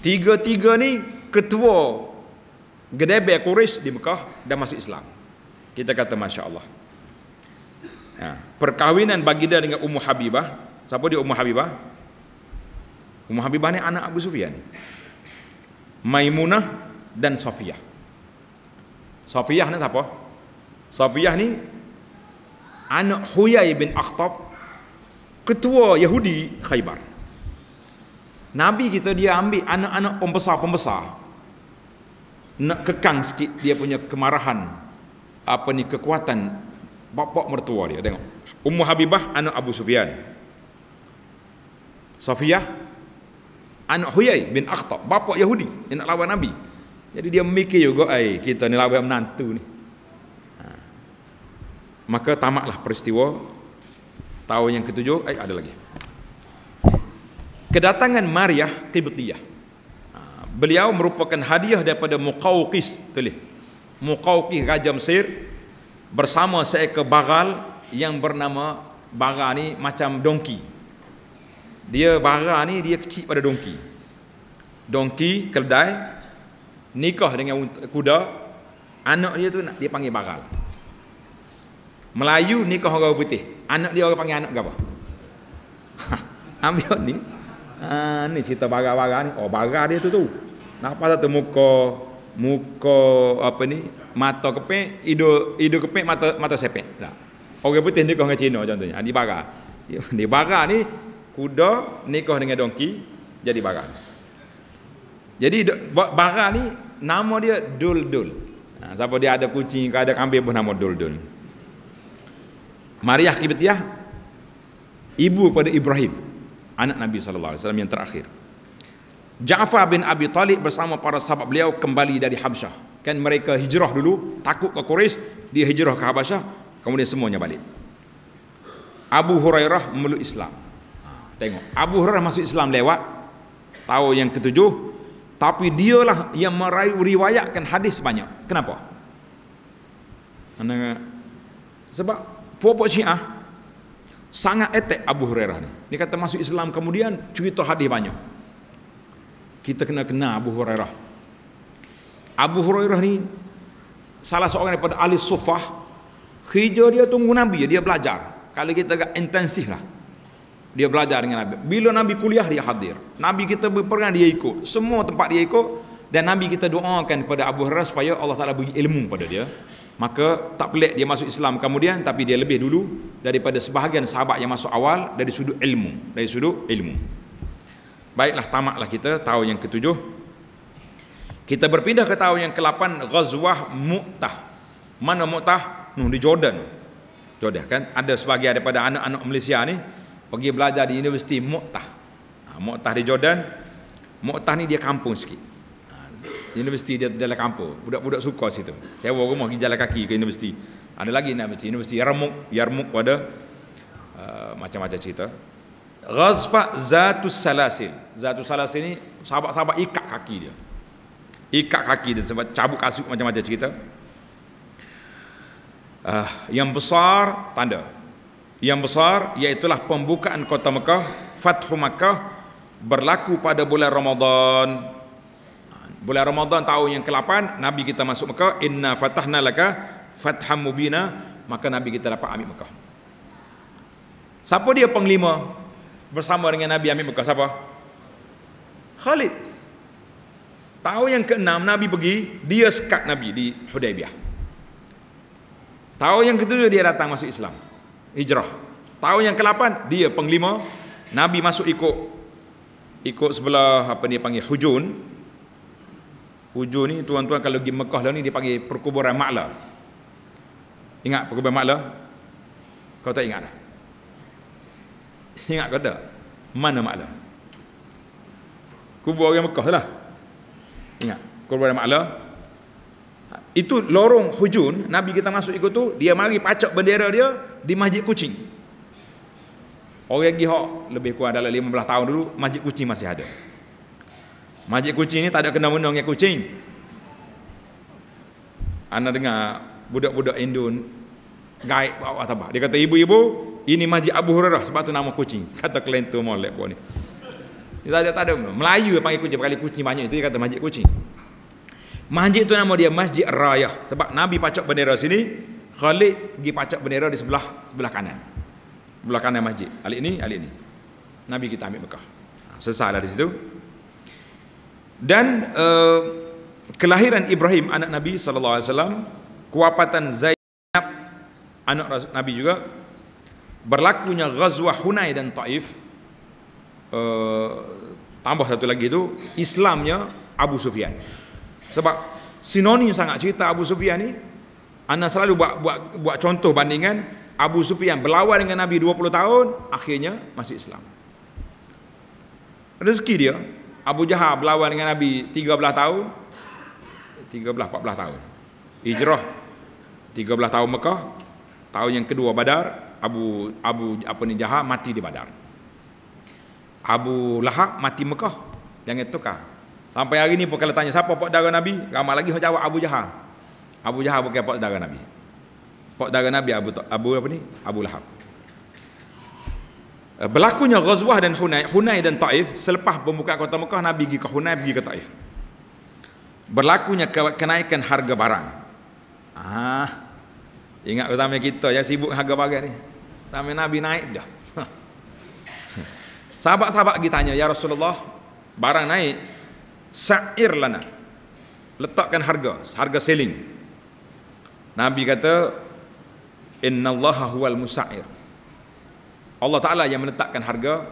Tiga-tiga ni ketua gedebe Quraisy di Mekah dan masuk Islam. Kita kata masya-Allah. Ha. Perkahwinan Baginda dengan Ummu Habibah. Siapa dia Ummu Habibah? Ummu Habibah ni anak Abu Sufyan. Maimunah dan Safiyah. Safiyah ni siapa? Safiyah ni anak Huyai bin Akhtab ketua Yahudi Khaybar. Nabi kita dia ambil anak-anak pembesar-pembesar nak kekang sikit dia punya kemarahan apa ni kekuatan bapa mertua dia tengok Ummu Habibah anak Abu Sufyan Safiyah anak Huyai bin Akhtab bapa Yahudi yang nak lawan Nabi jadi dia mikir juga ai, kita ni lawan menantu ni ha. maka tamatlah peristiwa tahun yang ketujuh eh ada lagi kedatangan Maryah Qibtiyah ha. beliau merupakan hadiah daripada Muqawqis tulis Muqawqis Raja Mesir bersama seekor bagal yang bernama bagal ni macam donki. Dia bagal ni dia kecil pada donki. Donki keledai nikah dengan kuda, anak dia tu dia panggil bagal. Melayu nikah orang putih, anak dia orang panggil anak apa Ambil ni. Ha, ni cerita bagal-bagal ni. Oh, bagal dia tu tu. nak tak tu muka muka apa ni? mata kepek ido ido kepek mata mata sepek tak orang putih nikah dengan Cina contohnya ha, di bara di bara ni kuda nikah dengan donki jadi bara jadi bara ni nama dia dul dul ha, siapa dia ada kucing ke ada kambing pun nama dul dul Mariah Kibetiah ibu kepada Ibrahim anak Nabi sallallahu alaihi wasallam yang terakhir Ja'far bin Abi Talib bersama para sahabat beliau kembali dari Habsyah kan mereka hijrah dulu takut ke Quraisy dia hijrah ke Habasyah kemudian semuanya balik Abu Hurairah memeluk Islam ha, tengok Abu Hurairah masuk Islam lewat tahu yang ketujuh tapi dialah yang meraih meriwayatkan hadis banyak kenapa Anda, sebab puak syiah sangat etek Abu Hurairah ni dia kata masuk Islam kemudian cerita hadis banyak kita kena kenal Abu Hurairah Abu Hurairah ni salah seorang daripada ahli sufah kerja dia tunggu Nabi dia belajar kalau kita agak intensif lah dia belajar dengan Nabi bila Nabi kuliah dia hadir Nabi kita berperang dia ikut semua tempat dia ikut dan Nabi kita doakan kepada Abu Hurairah supaya Allah Ta'ala beri ilmu kepada dia maka tak pelik dia masuk Islam kemudian tapi dia lebih dulu daripada sebahagian sahabat yang masuk awal dari sudut ilmu dari sudut ilmu baiklah tamatlah kita tahu yang ketujuh kita berpindah ke tahun yang ke-8 Ghazwah Mu'tah. Mana Mu'tah? Nuh di Jordan. Jordan kan ada sebahagian daripada anak-anak Malaysia ni pergi belajar di universiti Mu'tah. Ha, Mu'tah di Jordan. Mu'tah ni dia kampung sikit. Ha, universiti dia dalam kampung. Budak-budak suka situ. Sewa rumah pergi jalan kaki ke universiti. Ada lagi universiti, universiti Yarmuk, Yarmuk pada uh, ha, macam-macam cerita. Ghazwah Zatus Salasil. Zatus Salasil ni sahabat-sahabat ikat kaki dia ikat kaki dia sebab cabut kasut macam-macam cerita uh, yang besar tanda yang besar iaitulah pembukaan kota Mekah Fathu Mekah berlaku pada bulan Ramadan bulan Ramadan tahun yang ke-8 Nabi kita masuk Mekah inna fatahna laka fatham mubina maka Nabi kita dapat ambil Mekah siapa dia penglima bersama dengan Nabi ambil Mekah siapa Khalid Tahun yang keenam Nabi pergi, dia sekat Nabi di Hudaybiyah. Tahun yang ketujuh dia datang masuk Islam. Hijrah. Tahun yang kelapan dia penglima Nabi masuk ikut ikut sebelah apa dia panggil Hujun. Hujun ni tuan-tuan kalau pergi Mekah lah ni dia panggil perkuburan Ma'la. Ingat perkuburan Ma'la? Kau tak ingat dah. Ingat kau tak? Mana Ma'la? Kubur orang Mekah lah. Ingat, Qurban Imam Allah. Itu lorong hujun, Nabi kita masuk ikut tu, dia mari pacak bendera dia di Masjid Kucing. Orang yang gihok lebih kurang dalam 15 tahun dulu Masjid Kucing masih ada. Masjid Kucing ni tak ada kena mengena dengan kucing. Anda dengar budak-budak Indun gaib bawa tabah. Dia kata ibu-ibu, ini Masjid Abu Hurairah sebab tu nama kucing. Kata kelentu molek buat ni. Dia tak ada, tak ada. Melayu dia panggil kucing. Kali kucing banyak itu dia kata masjid kucing. Masjid tu nama dia Masjid Raya. Sebab Nabi pacak bendera sini. Khalid pergi pacak bendera di sebelah sebelah kanan. Sebelah kanan masjid. Alik ni, alik ni. Nabi kita ambil Mekah. Ha, Selesailah di situ. Dan uh, kelahiran Ibrahim anak Nabi SAW. Kuapatan Zainab anak Nabi juga. Berlakunya Ghazwah Hunay dan Taif. Eh, tambah satu lagi itu Islamnya Abu Sufyan. Sebab sinonim sangat cerita Abu Sufyan ni ana selalu buat buat buat contoh bandingan Abu Sufyan berlawan dengan Nabi 20 tahun akhirnya masih Islam. Rezeki dia Abu Jahal berlawan dengan Nabi 13 tahun 13 14 tahun. Hijrah 13 tahun Mekah, tahun yang kedua Badar, Abu Abu apa ni Jahal mati di Badar. Abu Lahab mati Mekah jangan tukar sampai hari ni pun kalau tanya siapa pak darah Nabi ramai lagi yang jawab Abu Jahal Abu Jahal bukan pak darah Nabi pak darah Nabi Abu Abu apa ni Abu Lahab eh, berlakunya Ghazwah dan Hunay Hunai dan Taif selepas pembukaan kota Mekah Nabi pergi ke Hunay, pergi ke Taif berlakunya kenaikan harga barang ah ingat zaman kita yang sibuk harga barang ni zaman Nabi naik dah Sahabat-sahabat pergi tanya, Ya Rasulullah, barang naik, sa'ir lana. Letakkan harga, harga selling. Nabi kata, Inna Allah huwal musa'ir. Allah Ta'ala yang meletakkan harga,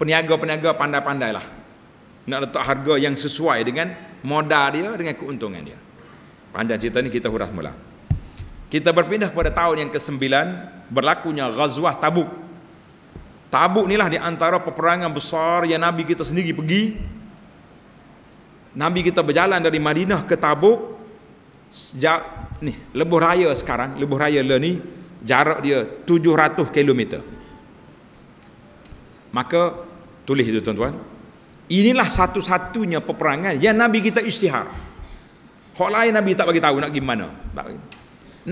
peniaga-peniaga pandai-pandailah. Nak letak harga yang sesuai dengan modal dia, dengan keuntungan dia. Panjang cerita ni kita huras mula. Kita berpindah kepada tahun yang ke-9, berlakunya Ghazwah Tabuk. Tabuk inilah di antara peperangan besar yang Nabi kita sendiri pergi. Nabi kita berjalan dari Madinah ke Tabuk sejak ni, lebuh raya sekarang, lebuh raya le ni jarak dia 700 km. Maka tulis itu tuan-tuan. Inilah satu-satunya peperangan yang Nabi kita isytihar. Hak lain Nabi tak bagi tahu nak pergi mana. Tak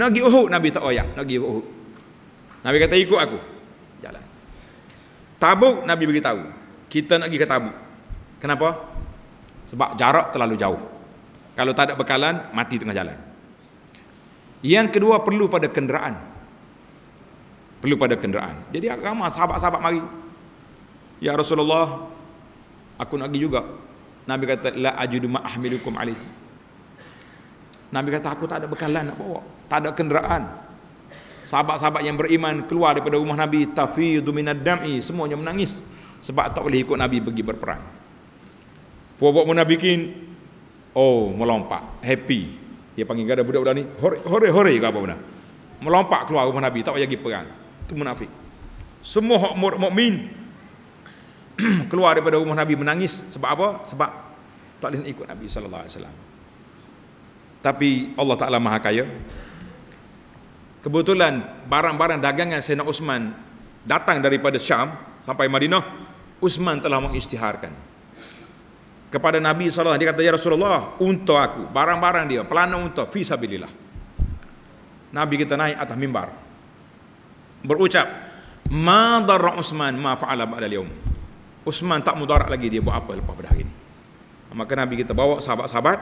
Nak pergi Uhud Nabi tak oyak, nak pergi Uhud. Nabi kata ikut aku, Tabuk Nabi beritahu Kita nak pergi ke Tabuk Kenapa? Sebab jarak terlalu jauh Kalau tak ada bekalan Mati tengah jalan Yang kedua perlu pada kenderaan Perlu pada kenderaan Jadi agama sahabat-sahabat mari Ya Rasulullah Aku nak pergi juga Nabi kata La ajudu ma'ahmilukum alih Nabi kata aku tak ada bekalan nak bawa Tak ada kenderaan sahabat-sahabat yang beriman keluar daripada rumah Nabi tafidhu minad dam'i semuanya menangis sebab tak boleh ikut Nabi pergi berperang. Puak-puak munafikin oh melompat happy. Dia panggil gada budak-budak ni hore hore hore ke apa benda. Melompat keluar rumah Nabi tak payah pergi perang. tu munafik. Semua hok mukmin keluar daripada rumah Nabi menangis sebab apa? Sebab tak boleh ikut Nabi sallallahu alaihi wasallam. Tapi Allah Taala Maha Kaya, kebetulan barang-barang dagangan Sena Uthman datang daripada Syam sampai Madinah, Uthman telah mengistiharkan Kepada Nabi SAW, dia kata, Ya Rasulullah, unta aku, barang-barang dia, pelana unta, fisabilillah. Nabi kita naik atas mimbar. Berucap, Ma darra Uthman ma fa'ala ba'da liyum. Uthman tak mudarak lagi dia buat apa lepas pada hari ini. Maka Nabi kita bawa sahabat-sahabat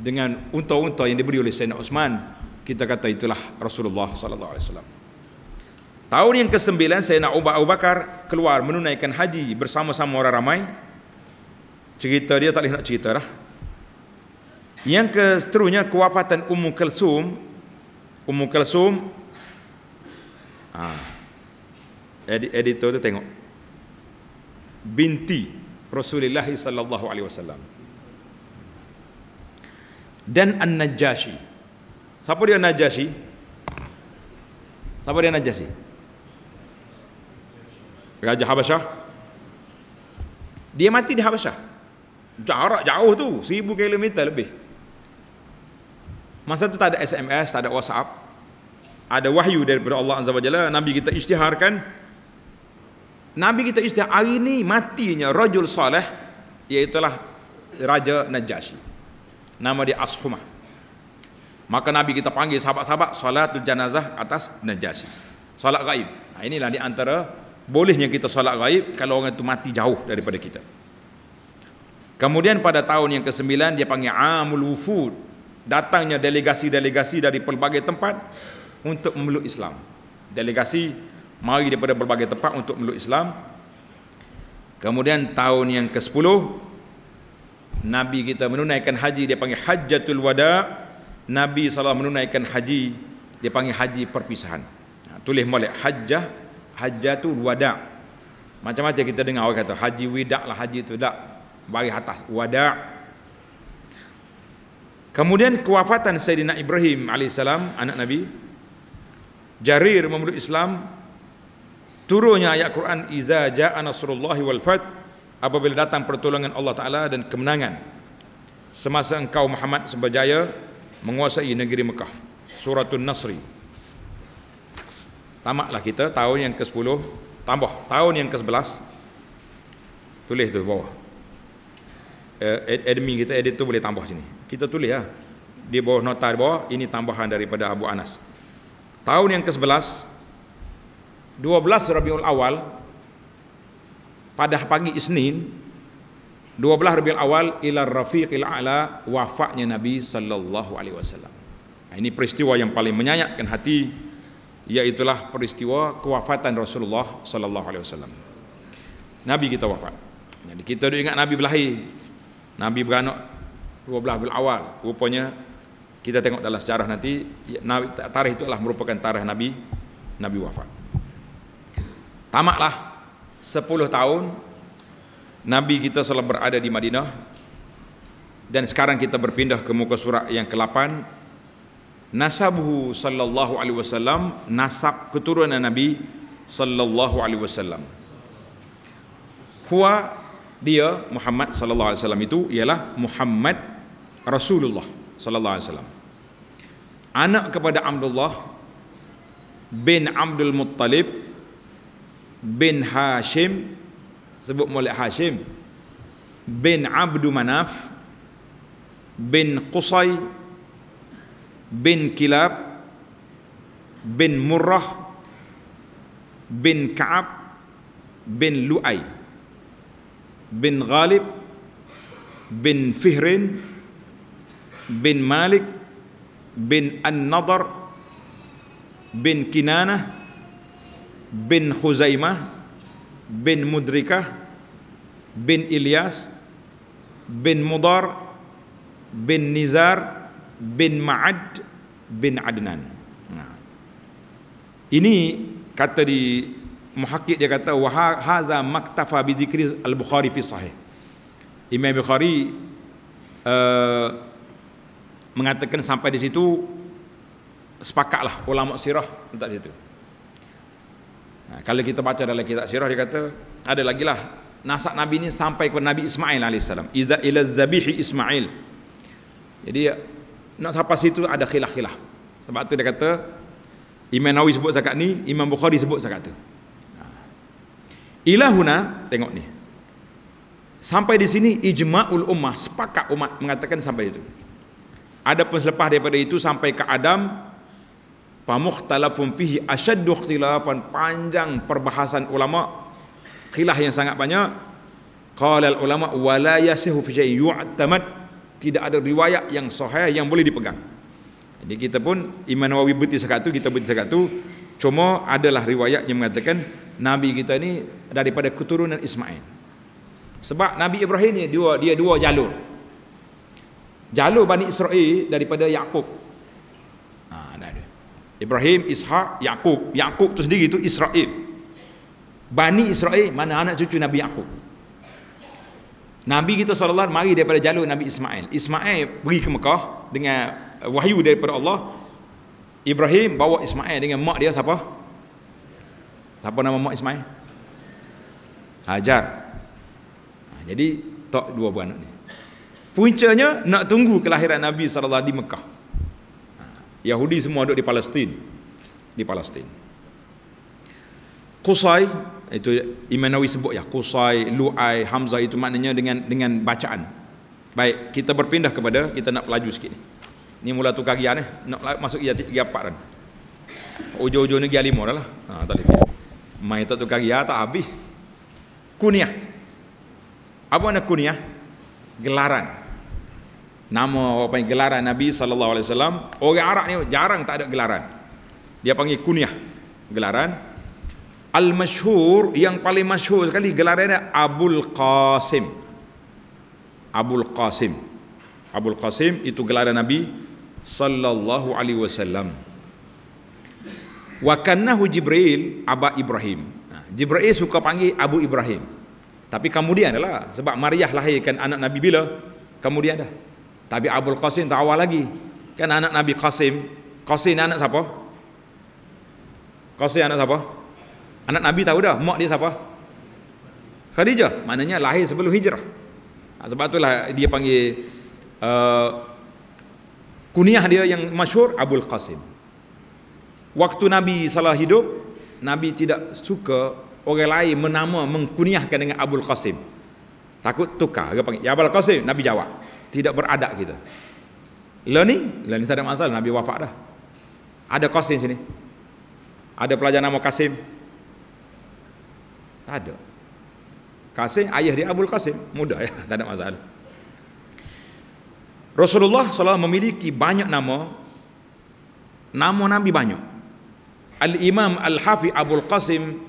dengan unta-unta yang diberi oleh Sayyidina Uthman kita kata itulah Rasulullah sallallahu alaihi wasallam. Tahun yang ke-9 Sayyidina Uba Abu Bakar keluar menunaikan haji bersama-sama orang ramai. Cerita dia tak boleh nak cerita lah. Yang keseterusnya kewafatan Ummu Kalsum. Ummu Kalsum. Ah. Editor tu tengok. Binti Rasulullah sallallahu alaihi wasallam. Dan an Najashi. Siapa dia Najasyi? Siapa dia Najasyi? Raja Habasyah. Dia mati di Habasyah. Jarak jauh tu, 1000 km lebih. Masa tu tak ada SMS, tak ada WhatsApp. Ada wahyu daripada Allah Azza wa Nabi kita isytiharkan. Nabi kita isytihar hari ini matinya rajul saleh iaitu lah Raja Najasyi. Nama dia Ashumah. Maka Nabi kita panggil sahabat-sahabat salatul janazah atas najasi. Salat gaib. Nah, inilah di antara bolehnya kita salat gaib kalau orang itu mati jauh daripada kita. Kemudian pada tahun yang ke-9 dia panggil Amul Wufud. Datangnya delegasi-delegasi dari pelbagai tempat untuk memeluk Islam. Delegasi mari daripada pelbagai tempat untuk memeluk Islam. Kemudian tahun yang ke-10 Nabi kita menunaikan haji dia panggil hajatul Wada' Nabi SAW menunaikan haji dia panggil haji perpisahan ha, tulis molek hajjah hajjah tu wada macam-macam kita dengar orang kata haji widak lah haji tu tak bagi atas wada kemudian kewafatan Sayyidina Ibrahim AS anak Nabi Jarir memeluk Islam turunnya ayat Quran iza ja'a nasrullahi wal fath apabila datang pertolongan Allah Taala dan kemenangan semasa engkau Muhammad berjaya menguasai negeri Mekah Suratul Nasri Tamatlah kita tahun yang ke-10 tambah tahun yang ke-11 tulis tu bawah eh, admin kita edit tu boleh tambah sini kita tulis lah di bawah nota di bawah ini tambahan daripada Abu Anas tahun yang ke-11 12 Rabiul Awal pada pagi Isnin 12 Rabiul Awal ila Rafiqil A'la wafatnya Nabi sallallahu alaihi wasallam. ini peristiwa yang paling menyayatkan hati yaitulah peristiwa kewafatan Rasulullah sallallahu alaihi wasallam. Nabi kita wafat. Jadi kita dulu ingat Nabi berlahir. Nabi beranak 12 Rabiul Awal. Rupanya kita tengok dalam sejarah nanti tarikh itu adalah merupakan tarikh Nabi Nabi wafat. Tamaklah 10 tahun Nabi kita selalu berada di Madinah dan sekarang kita berpindah ke muka surat yang ke-8 nasabuhu sallallahu alaihi wasallam nasab keturunan Nabi sallallahu alaihi wasallam huwa dia Muhammad sallallahu alaihi wasallam itu ialah Muhammad Rasulullah sallallahu alaihi wasallam anak kepada Abdullah bin Abdul Muttalib bin Hashim sebut Malik Hashim bin Abdu Manaf bin Qusay bin Kilab bin Murrah bin Ka'ab bin Lu'ay bin Ghalib bin Fihrin bin Malik bin An-Nadar bin Kinanah bin Khuzaimah bin Mudrikah bin Ilyas bin Mudar bin Nizar bin Ma'ad bin Adnan ini kata di muhakkik dia kata wa ha-, haza maktafa bi dzikri al bukhari fi sahih imam bukhari uh, mengatakan sampai di situ sepakatlah ulama sirah tak di situ Ha, kalau kita baca dalam kitab sirah dia kata ada lagi lah nasab Nabi ni sampai kepada Nabi Ismail AS Iza ila zabihi Ismail jadi nak sampai situ ada khilaf-khilaf sebab tu dia kata Imam Nawawi sebut zakat ni Imam Bukhari sebut zakat tu ha. ilahuna tengok ni sampai di sini ijma'ul ummah sepakat umat mengatakan sampai itu ada pun selepas daripada itu sampai ke Adam Pamukhtalafun fihi asyaddu ikhtilafan panjang perbahasan ulama khilaf yang sangat banyak qala al ulama wala yasihu fi shay yu'tamad tidak ada riwayat yang sahih yang boleh dipegang jadi kita pun iman Nawawi beti sekat tu kita beti sekat tu cuma adalah riwayat yang mengatakan nabi kita ni daripada keturunan Ismail sebab Nabi Ibrahim ni dia dia dua jalur jalur Bani israil daripada Yaqub Ibrahim, Ishak, Yakub. Yakub tu sendiri tu Israel. Bani Israel mana anak cucu Nabi Yakub. Nabi kita sallallahu alaihi mari daripada jalur Nabi Ismail. Ismail pergi ke Mekah dengan wahyu daripada Allah. Ibrahim bawa Ismail dengan mak dia siapa? Siapa nama mak Ismail? Hajar. Ha, jadi tak dua beranak ni. Puncanya nak tunggu kelahiran Nabi sallallahu alaihi di Mekah. Yahudi semua duduk di Palestin. Di Palestin. Kusai itu Imanawi sebut ya Kusai, Luai, Hamzah itu maknanya dengan dengan bacaan. Baik, kita berpindah kepada kita nak pelaju sikit ni. Ni mula tukar gear ni, nak masuk gear 3 4 kan. Ujo-ujo ni gear 5 dah lah. Ha tak boleh. Mai tak tukar gear tak habis. Kunyah. Apa nak kunyah? Gelaran nama orang panggil gelaran Nabi sallallahu alaihi wasallam orang Arab ni jarang tak ada gelaran dia panggil kunyah gelaran al masyur yang paling masyur sekali gelarannya Abul Qasim Abul Qasim Abul Qasim itu gelaran Nabi sallallahu alaihi wasallam wa kannahu Jibril Aba Ibrahim ha, Jibril suka panggil Abu Ibrahim tapi kemudian adalah sebab Maryah lahirkan anak Nabi bila kemudian dah tapi Abdul Qasim tak awal lagi. Kan anak Nabi Qasim. Qasim anak siapa? Qasim anak siapa? Anak Nabi tahu dah. Mak dia siapa? Khadijah. Maknanya lahir sebelum hijrah. Ha, sebab itulah dia panggil... Uh, kuniah dia yang masyur Abdul Qasim. Waktu Nabi salah hidup, Nabi tidak suka orang lain menama mengkuniahkan dengan Abdul Qasim. Takut tukar. Dia panggil, ya Abdul Qasim. Nabi jawab tidak beradab kita. Learning, learning tak ada masalah Nabi wafat dah. Ada kos di sini. Ada pelajar nama Kasim. Tak ada. Kasim ayah dia Abdul Kasim, muda ya, tak ada masalah. Rasulullah SAW memiliki banyak nama Nama Nabi banyak Al-Imam Al-Hafi Abul Qasim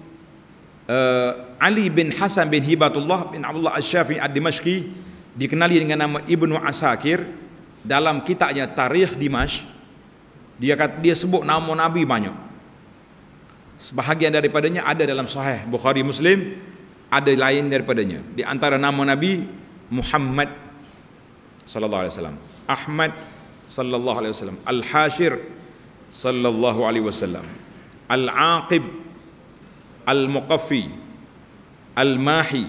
uh, Ali bin Hasan bin Hibatullah bin Abdullah Al-Syafi Al-Dimashqi dikenali dengan nama Ibnu Asakir dalam kitabnya Tarikh Dimash dia kata, dia sebut nama Nabi banyak sebahagian daripadanya ada dalam sahih Bukhari Muslim ada lain daripadanya di antara nama Nabi Muhammad sallallahu alaihi wasallam Ahmad sallallahu alaihi wasallam Al-Hashir sallallahu alaihi wasallam Al-Aqib Al-Muqaffi Al-Mahi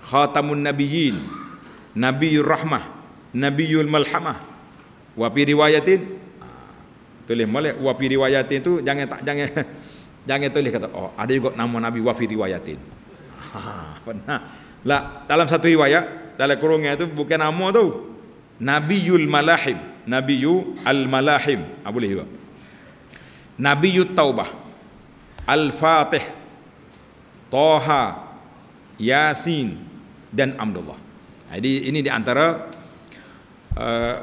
Khatamun Nabiyyin Nabiul Rahmah, Nabiul Malhamah. Wa fi riwayatin ah, tulis molek wa fi riwayatin tu jangan tak jangan jangan tulis kata oh ada juga nama Nabi wa fi riwayatin. Ha, lah dalam satu riwayat dalam kurungnya itu bukan nama tu. Nabiul Malahim, Nabiyu Al Malahim. Ah boleh juga. Nabiyu Taubah. Al Fatih. Toha, Yasin dan Abdullah. Jadi ini di antara uh,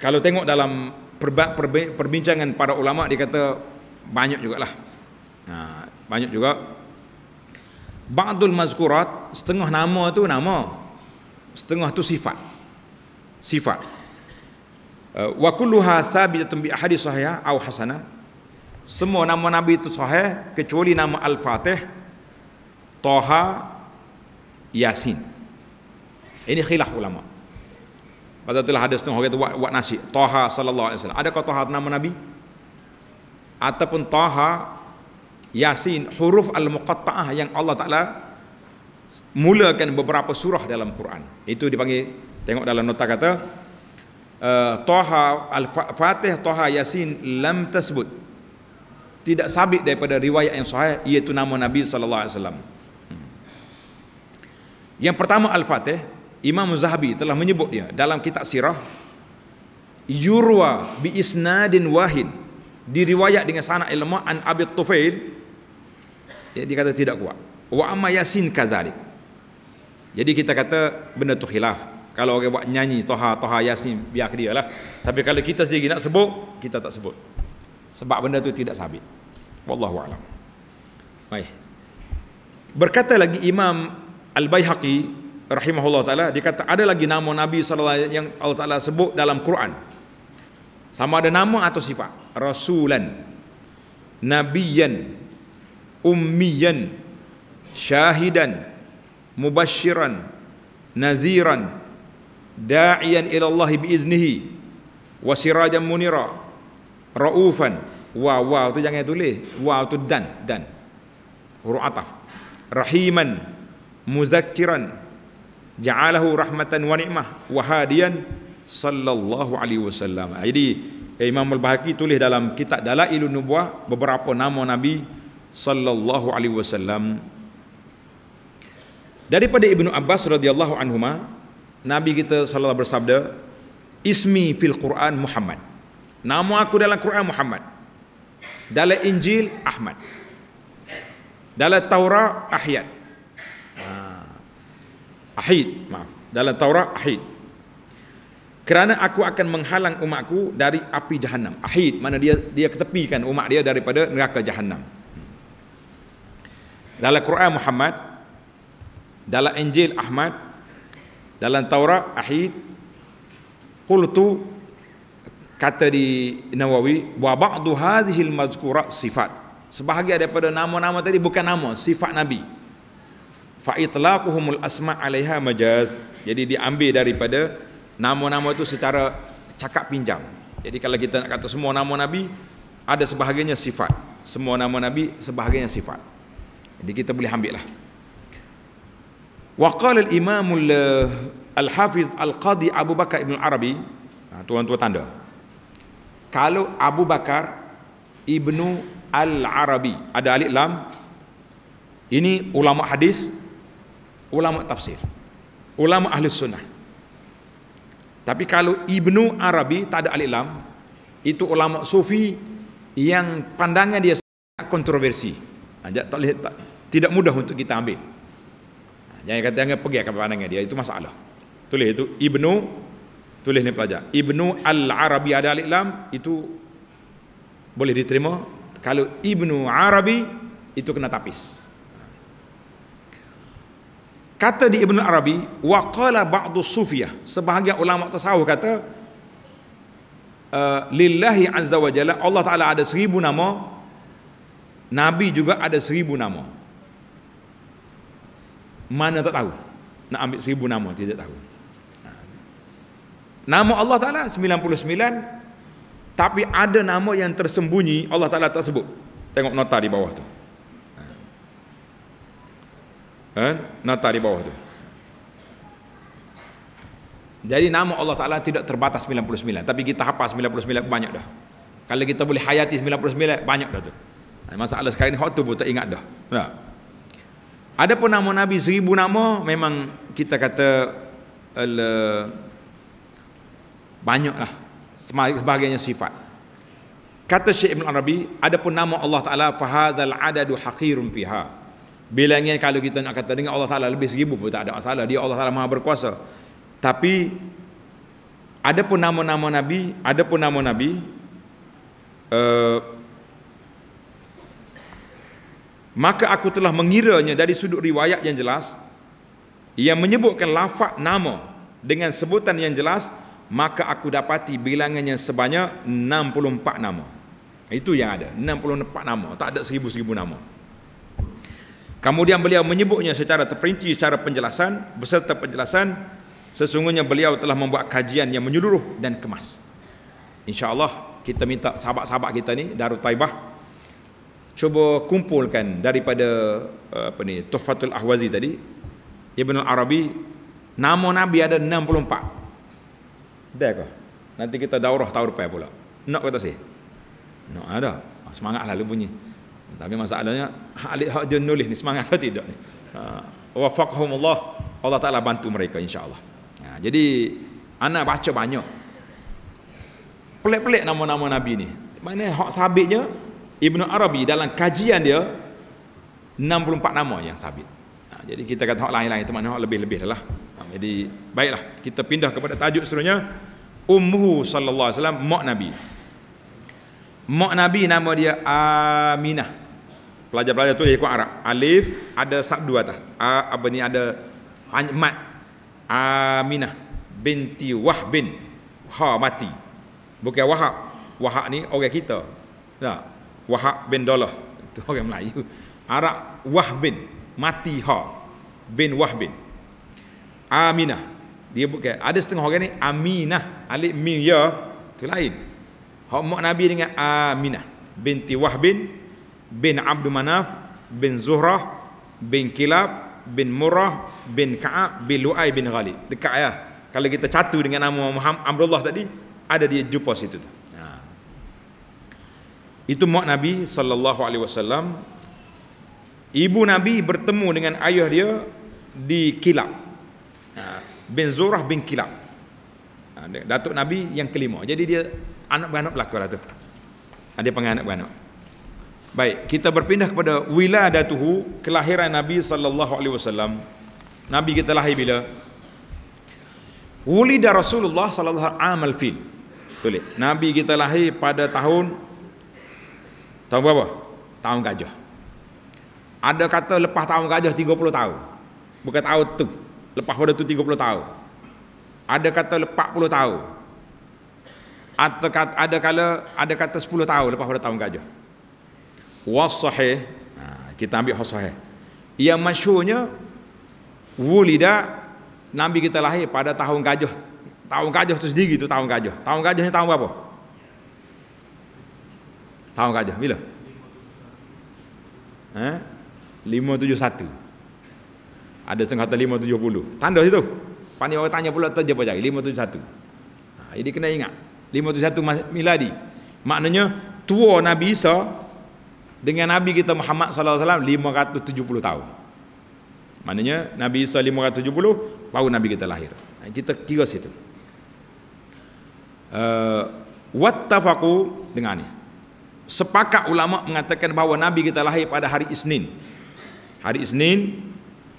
kalau tengok dalam perba- perbincangan para ulama dia kata banyak jugalah. Ha, banyak juga. Ba'dul mazkurat setengah nama tu nama. Setengah tu sifat. Sifat. Eh, wa kulluha sabitatun bi ahadits sahih au hasanah. Semua nama Nabi itu sahih kecuali nama Al-Fatih, Toha, Yasin. Ini khilaf ulama. Pada telah hadis tu orang kata buat, buat nasi Taha sallallahu alaihi wasallam. Adakah Taha nama nabi? Ataupun Taha Yasin huruf al-muqatta'ah yang Allah Taala mulakan beberapa surah dalam Quran. Itu dipanggil tengok dalam nota kata uh, Taha al-Fatih Taha Yasin lam tasbut. Tidak sabit daripada riwayat yang sahih iaitu nama Nabi sallallahu alaihi wasallam. Hmm. Yang pertama Al-Fatih Imam Zahabi telah menyebutnya dalam kitab sirah yurwa bi isnadin wahid diriwayat dengan sanad ilmu an Abi Tufail ya, dia kata tidak kuat wa amma yasin kazalik jadi kita kata benda tu khilaf kalau orang buat nyanyi toha toha yasin biar dia lah tapi kalau kita sendiri nak sebut kita tak sebut sebab benda tu tidak sabit wallahu alam baik berkata lagi imam al-baihaqi rahimahullah taala dia kata ada lagi nama nabi saw yang Allah taala sebut dalam Quran sama ada nama atau sifat rasulan nabiyan ummiyan syahidan mubashiran naziran da'ian ila Allah bi iznihi wasirajan munira raufan wa wa tu jangan tulis wa tu dan dan huruf ataf rahiman Muzakiran ja'alahu rahmatan wa ni'mah wa hadiyan sallallahu alaihi wasallam. Jadi eh, Imam Al-Bahaki tulis dalam kitab Dalailun Nubuah beberapa nama Nabi sallallahu alaihi wasallam. Daripada Ibnu Abbas radhiyallahu anhuma, Nabi kita sallallahu bersabda, "Ismi fil Quran Muhammad." Nama aku dalam Quran Muhammad. Dalam Injil Ahmad. Dalam Taurat Ahyad. Ahid, maaf. Dalam Taurat Ahid. Kerana aku akan menghalang umatku dari api Jahannam. Ahid, mana dia dia ketepikan umat dia daripada neraka Jahannam. Dalam Quran Muhammad, dalam Injil Ahmad, dalam Taurat Ahid, qultu kata di Nawawi wa ba'du hadhihi al-mazkura sifat. Sebahagian daripada nama-nama tadi bukan nama, sifat Nabi fa itlaquhumul asma alaiha majaz jadi diambil daripada nama-nama itu secara cakap pinjam jadi kalau kita nak kata semua nama nabi ada sebahagiannya sifat semua nama nabi sebahagiannya sifat jadi kita boleh ambil lah wa qala al imam eh, al hafiz al qadi abu bakar ibn arabi ha, tuan-tuan tanda kalau abu bakar ibnu al arabi ada alif lam ini ulama hadis ulama tafsir ulama ahli sunnah tapi kalau ibnu arabi tak ada alif lam itu ulama sufi yang pandangan dia sangat kontroversi ha, tak lihat, tak tidak mudah untuk kita ambil ha, jangan kata jangan pergi ke pandangan dia itu masalah tulis itu ibnu tulis ni pelajar ibnu al arabi ada alif lam itu boleh diterima kalau ibnu arabi itu kena tapis Kata di Ibn Arabi, waqala ba'du sufiyah. Sebahagian ulama tasawuf kata, eh, lillahi azza wa jalla, Allah Ta'ala ada seribu nama, Nabi juga ada seribu nama. Mana tak tahu. Nak ambil seribu nama, tidak tahu. Nama Allah Ta'ala 99, tapi ada nama yang tersembunyi, Allah Ta'ala tak sebut. Tengok nota di bawah tu. Kan? Natari bawah tu Jadi nama Allah Ta'ala tidak terbatas 99 Tapi kita hafaz 99 banyak dah Kalau kita boleh hayati 99 banyak dah tu Masalah sekarang ni waktu pun tak ingat dah nah. Ada pun nama Nabi seribu nama Memang kita kata ala, eh, Banyak lah Sebagainya sifat Kata Syekh Ibn Arabi Ada pun nama Allah Ta'ala Fahazal adadu haqirun fiha Bilangnya kalau kita nak kata dengan Allah Ta'ala lebih seribu pun tak ada masalah. Dia Allah Ta'ala maha berkuasa. Tapi ada pun nama-nama Nabi, ada pun nama Nabi. Uh, maka aku telah mengiranya dari sudut riwayat yang jelas. Yang menyebutkan lafaz nama dengan sebutan yang jelas. Maka aku dapati bilangannya sebanyak 64 nama. Itu yang ada. 64 nama. Tak ada seribu-seribu Nama. Kemudian beliau menyebutnya secara terperinci secara penjelasan beserta penjelasan sesungguhnya beliau telah membuat kajian yang menyeluruh dan kemas. Insya-Allah kita minta sahabat-sahabat kita ni Darut Taibah cuba kumpulkan daripada eh, apa ni Tuhfatul Ahwazi tadi Ibn Arabi nama Nabi ada 64 dah kah nanti kita daurah tahun depan pula nak kata sih nak ada semangat lu lah bunyi tapi masalahnya Halid hak dia nulis ni semangat ke tidak ni. Ha, wafaqhum Allah. Allah Taala bantu mereka insya-Allah. Ha, jadi anak baca banyak. Pelik-pelik nama-nama nabi ni. Mana hak sabitnya Ibnu Arabi dalam kajian dia 64 nama yang sabit. Ha, jadi kita kata hak lain-lain teman hak lebih-lebih lah. Ha, jadi baiklah kita pindah kepada tajuk seterusnya ummu sallallahu alaihi wasallam mak nabi. Mak Nabi nama dia Aminah pelajar-pelajar tu, tulis ikut Arab. Alif ada sabdu atas. A, apa ni ada mat. Aminah binti Wahbin. Ha mati. Bukan Wahab. Wahab ni orang kita. Tak. Ya. Wahab bin Dalah. Itu orang Melayu. Arab Wahbin mati ha bin Wahbin. Aminah. Dia bukan ada setengah orang ni Aminah. Alif mim ya tu lain. Hak mak Nabi dengan Aminah binti Wahbin bin bin Abdul Manaf bin Zuhrah bin Kilab bin Murrah bin Ka'ab bin Lu'ay bin Ghalib dekat ya kalau kita catu dengan nama Muhammad Amrullah tadi ada dia jumpa situ tu ha. itu mak Nabi sallallahu alaihi wasallam ibu Nabi bertemu dengan ayah dia di Kilab ha. bin Zuhrah bin Kilab ha, Datuk Nabi yang kelima Jadi dia anak beranak belakang lah tu Ada ha, panggil anak beranak Baik, kita berpindah kepada wiladatuhu, kelahiran Nabi sallallahu alaihi wasallam. Nabi kita lahir bila? Wulida Rasulullah sallallahu alaihi fil. Tulis. Nabi kita lahir pada tahun tahun berapa? Tahun gajah. Ada kata lepas tahun gajah 30 tahun. Bukan tahun tu. Lepas pada tu 30 tahun. Ada kata lepas 40 tahun. Ada kata ada kala ada kata 10 tahun lepas pada tahun gajah wasahih ha, kita ambil wasahih yang masyurnya wulida Nabi kita lahir pada tahun gajah tahun gajah itu sendiri itu tahun gajah tahun gajahnya tahun berapa tahun gajah bila eh? Ha? 571 ada setengah kata 570 tanda situ pandai orang tanya pula terjapa jari 571 ha, jadi kena ingat 571 miladi maknanya tua Nabi Isa dengan Nabi kita Muhammad sallallahu alaihi wasallam 570 tahun. Maknanya Nabi Isa 570 baru Nabi kita lahir. Ha, kita kira situ. Eh, wattafaqu dengan ini? Sepakat ulama mengatakan bahawa Nabi kita lahir pada hari Isnin. Hari Isnin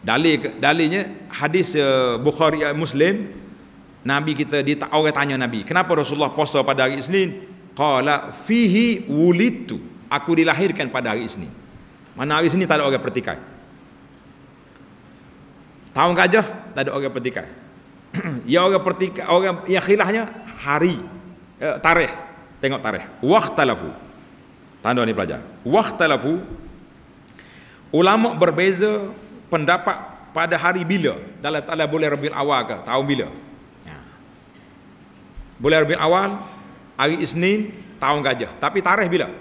dalil dalilnya hadis eh, Bukhari eh, Muslim Nabi kita dia orang tanya Nabi, kenapa Rasulullah puasa pada hari Isnin? Qala fihi wulidtu aku dilahirkan pada hari Isnin. Mana hari Isnin tak ada orang pertikai. Tahun gajah tak ada orang pertikai. ya orang pertikai orang yang khilafnya hari eh, tarikh. Tengok tarikh. Waqtalafu. Tanda ni pelajar. Waqtalafu. Ulama berbeza pendapat pada hari bila dalam tanda boleh Rabiul Awal ke tahun bila. Ya. Boleh Rabiul Awal hari Isnin tahun gajah. Tapi tarikh bila?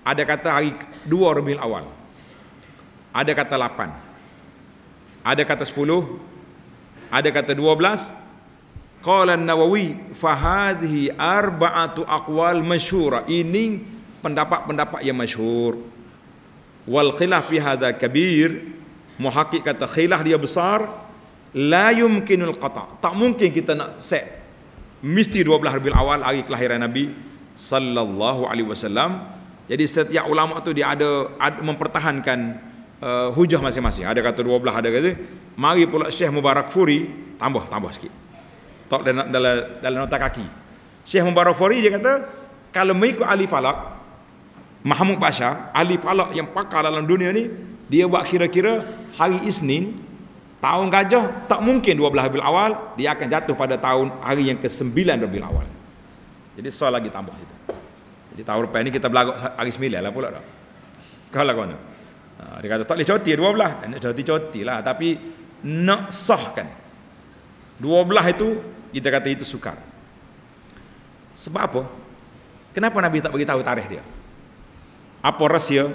Ada kata hari 2 Rabiul Awal. Ada kata 8. Ada kata 10. Ada kata 12. Qala An-Nawawi fa hadhihi arba'atu aqwal masyhura. Ini pendapat-pendapat yang masyhur. Wal khilaf fi hadha kabir. Muhaqqiq kata khilaf dia besar la yumkinul qata. Tak mungkin kita nak set mesti 12 Rabiul Awal hari kelahiran Nabi sallallahu alaihi wasallam jadi setiap ulama tu dia ada, ada mempertahankan uh, hujah masing-masing. Ada kata 12, ada kata mari pula Syekh Mubarak Furi tambah tambah sikit. Tak dalam dalam dalam nota kaki. Syekh Mubarak Furi dia kata kalau mengikut Ali Falak Mahmud Pasha, Ali Falak yang pakar dalam dunia ni, dia buat kira-kira hari Isnin tahun gajah tak mungkin 12 Rabiul Awal, dia akan jatuh pada tahun hari yang ke-9 Rabiul Awal. Jadi soal lagi tambah itu. Jadi tahun lepas ni kita berlagak hari sembilan lah pula dah. Kau lah kena. Ha, dia kata tak boleh coti dua belah. Nak coti coti lah. Tapi nak sahkan. Dua belah itu kita kata itu sukar. Sebab apa? Kenapa Nabi tak beritahu tarikh dia? Apa rahsia?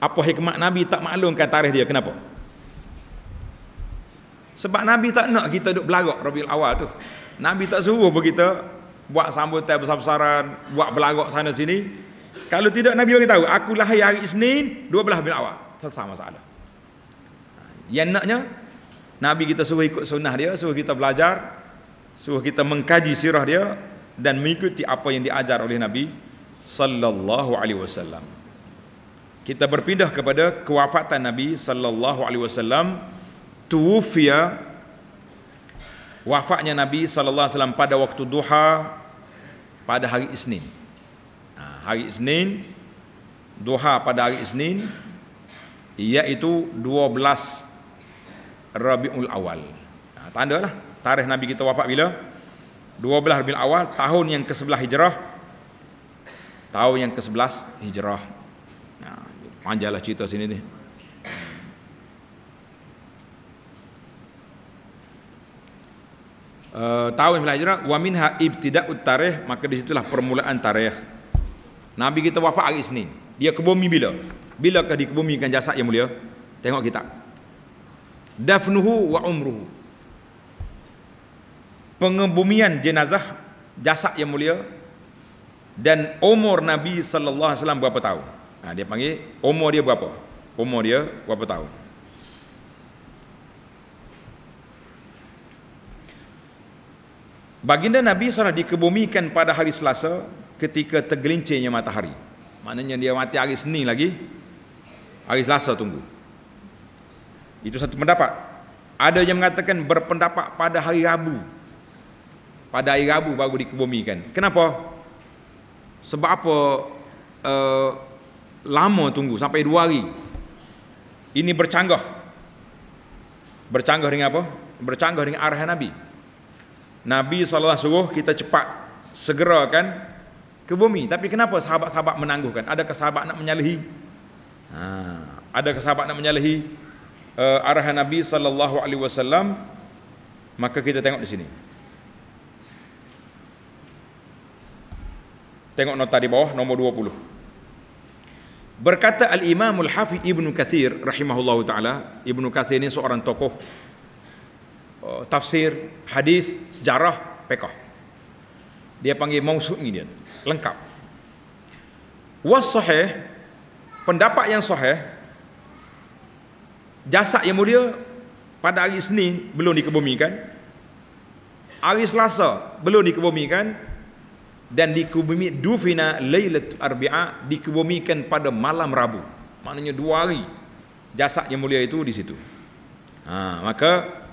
Apa hikmat Nabi tak maklumkan tarikh dia? Kenapa? Sebab Nabi tak nak kita duduk belagak Rabiul Awal tu. Nabi tak suruh pun kita buat sambutan besar-besaran, buat belagak sana sini. Kalau tidak Nabi bagi tahu, aku lahir hari Isnin 12 bin awal. Sama masalah. Yang naknya Nabi kita suruh ikut sunnah dia, suruh kita belajar, suruh kita mengkaji sirah dia dan mengikuti apa yang diajar oleh Nabi sallallahu alaihi wasallam. Kita berpindah kepada kewafatan Nabi sallallahu alaihi wasallam tuwfiya wafatnya Nabi sallallahu alaihi wasallam pada waktu duha pada hari Isnin. Ha, hari Isnin duha pada hari Isnin iaitu 12 Rabiul Awal. Ha, Tanda lah tarikh Nabi kita wafat bila? 12 Rabiul Awal tahun yang ke-11 Hijrah. Tahun yang ke-11 Hijrah. Panjalah ha, cerita sini ni. Eh, tahun hijrah wa minha ibtida'u tarikh maka di situlah permulaan tarikh nabi kita wafat hari Isnin dia ke bumi bila bilakah dikebumikan jasad yang mulia tengok kita dafnuhu wa umruhu pengebumian jenazah jasad yang mulia dan umur nabi sallallahu alaihi wasallam berapa tahun ha, dia panggil umur dia berapa umur dia berapa tahun Baginda Nabi SAW dikebumikan pada hari Selasa ketika tergelincirnya matahari. Maknanya dia mati hari Senin lagi. Hari Selasa tunggu. Itu satu pendapat. Ada yang mengatakan berpendapat pada hari Rabu. Pada hari Rabu baru dikebumikan. Kenapa? Sebab apa uh, lama tunggu sampai dua hari. Ini bercanggah. Bercanggah dengan apa? Bercanggah dengan arahan Nabi Nabi SAW suruh kita cepat segera kan ke bumi. Tapi kenapa sahabat-sahabat menangguhkan? Adakah sahabat nak menyalahi? Ha. Adakah sahabat nak menyalahi uh, arahan Nabi SAW? Maka kita tengok di sini. Tengok nota di bawah nombor 20. Berkata Al-Imamul Hafi Ibn Katsir rahimahullahu ta'ala. Ibn Katsir ini seorang tokoh Eh, tafsir, hadis, sejarah, pekah. Dia panggil mausuk ini dia. Lengkap. Was sahih, pendapat yang sahih, jasad yang mulia pada hari Senin belum dikebumikan. Hari Selasa belum dikebumikan dan dikubumi dufina lailat arbi'a dikubumikan pada malam Rabu maknanya dua hari jasad yang mulia itu di situ ha, maka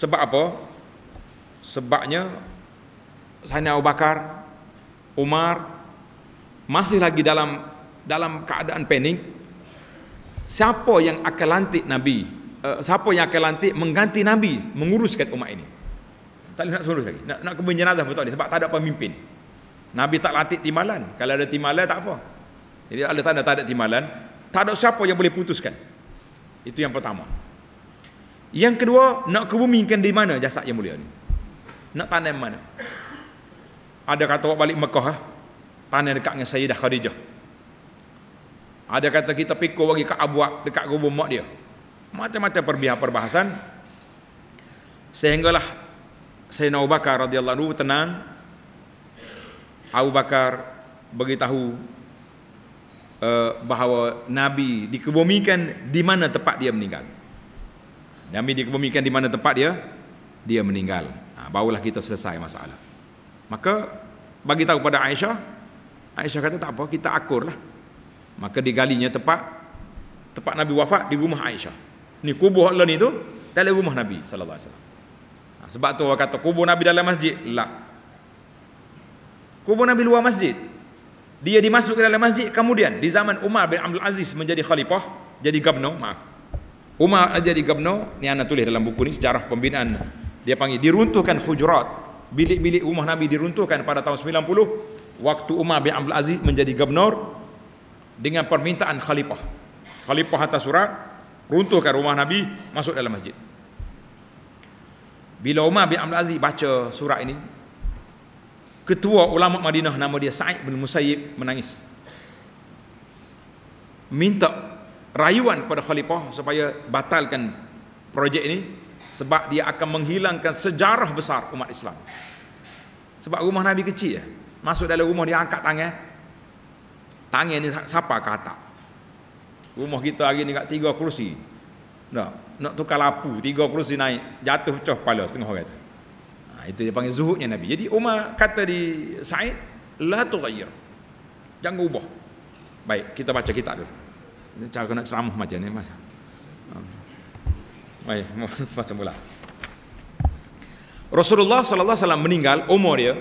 sebab apa? Sebabnya Sayyidina Abu Bakar, Umar masih lagi dalam dalam keadaan pening. Siapa yang akan lantik Nabi? Uh, siapa yang akan lantik mengganti Nabi menguruskan umat ini? Tak boleh nak suruh lagi. Nak, nak kubur jenazah betul ni sebab tak ada pemimpin. Nabi tak latih timbalan. Kalau ada timbalan tak apa. Jadi ada tanda tak ada timbalan, tak ada siapa yang boleh putuskan. Itu yang pertama. Yang kedua, nak kebumikan di mana jasad yang mulia ni? Nak tanam mana? Ada kata orang balik Mekah, ha? tanam dekat dengan Sayyidah Khadijah. Ada kata kita pikul bagi ke abuak dekat kubur mak dia. Macam-macam perbihan perbahasan. Sehinggalah Sayyidina Abu Bakar radhiyallahu tenang. Abu Bakar beritahu uh, bahawa Nabi dikebumikan di mana tempat dia meninggal. Nabi dikebumikan di mana tempat dia, dia meninggal. Ha, barulah kita selesai masalah. Maka bagi tahu pada Aisyah, Aisyah kata tak apa, kita akur lah. Maka digalinya tempat tempat Nabi wafat di rumah Aisyah. Ni kubur Allah ni tu dalam rumah Nabi sallallahu ha, sebab tu orang kata kubur Nabi dalam masjid, lah. Kubur Nabi luar masjid. Dia dimasukkan dalam masjid kemudian di zaman Umar bin Abdul Aziz menjadi khalifah, jadi gubernur, maaf. Umar Raja di Gabno ni anak tulis dalam buku ni sejarah pembinaan dia panggil diruntuhkan hujurat bilik-bilik rumah Nabi diruntuhkan pada tahun 90 waktu Umar bin Abdul Aziz menjadi gubernur dengan permintaan khalifah khalifah atas surat runtuhkan rumah Nabi masuk dalam masjid bila Umar bin Abdul Aziz baca surat ini ketua ulama Madinah nama dia Sa'id bin Musayyib menangis minta rayuan kepada khalifah supaya batalkan projek ini sebab dia akan menghilangkan sejarah besar umat Islam. Sebab rumah Nabi kecil ya. Masuk dalam rumah dia angkat tangan. Tangan ni siapa kata atas? Rumah kita hari ni kat tiga kerusi. Nak, nak tukar lapu, tiga kerusi naik, jatuh pecah kepala setengah orang tu. Ha, itu dia panggil zuhudnya Nabi. Jadi Umar kata di Said, La tu Jangan ubah. Baik, kita baca kitab dulu cara nak ceramah macam ni mas. Ah. Baik, macam pula. Rasulullah sallallahu alaihi wasallam meninggal umur dia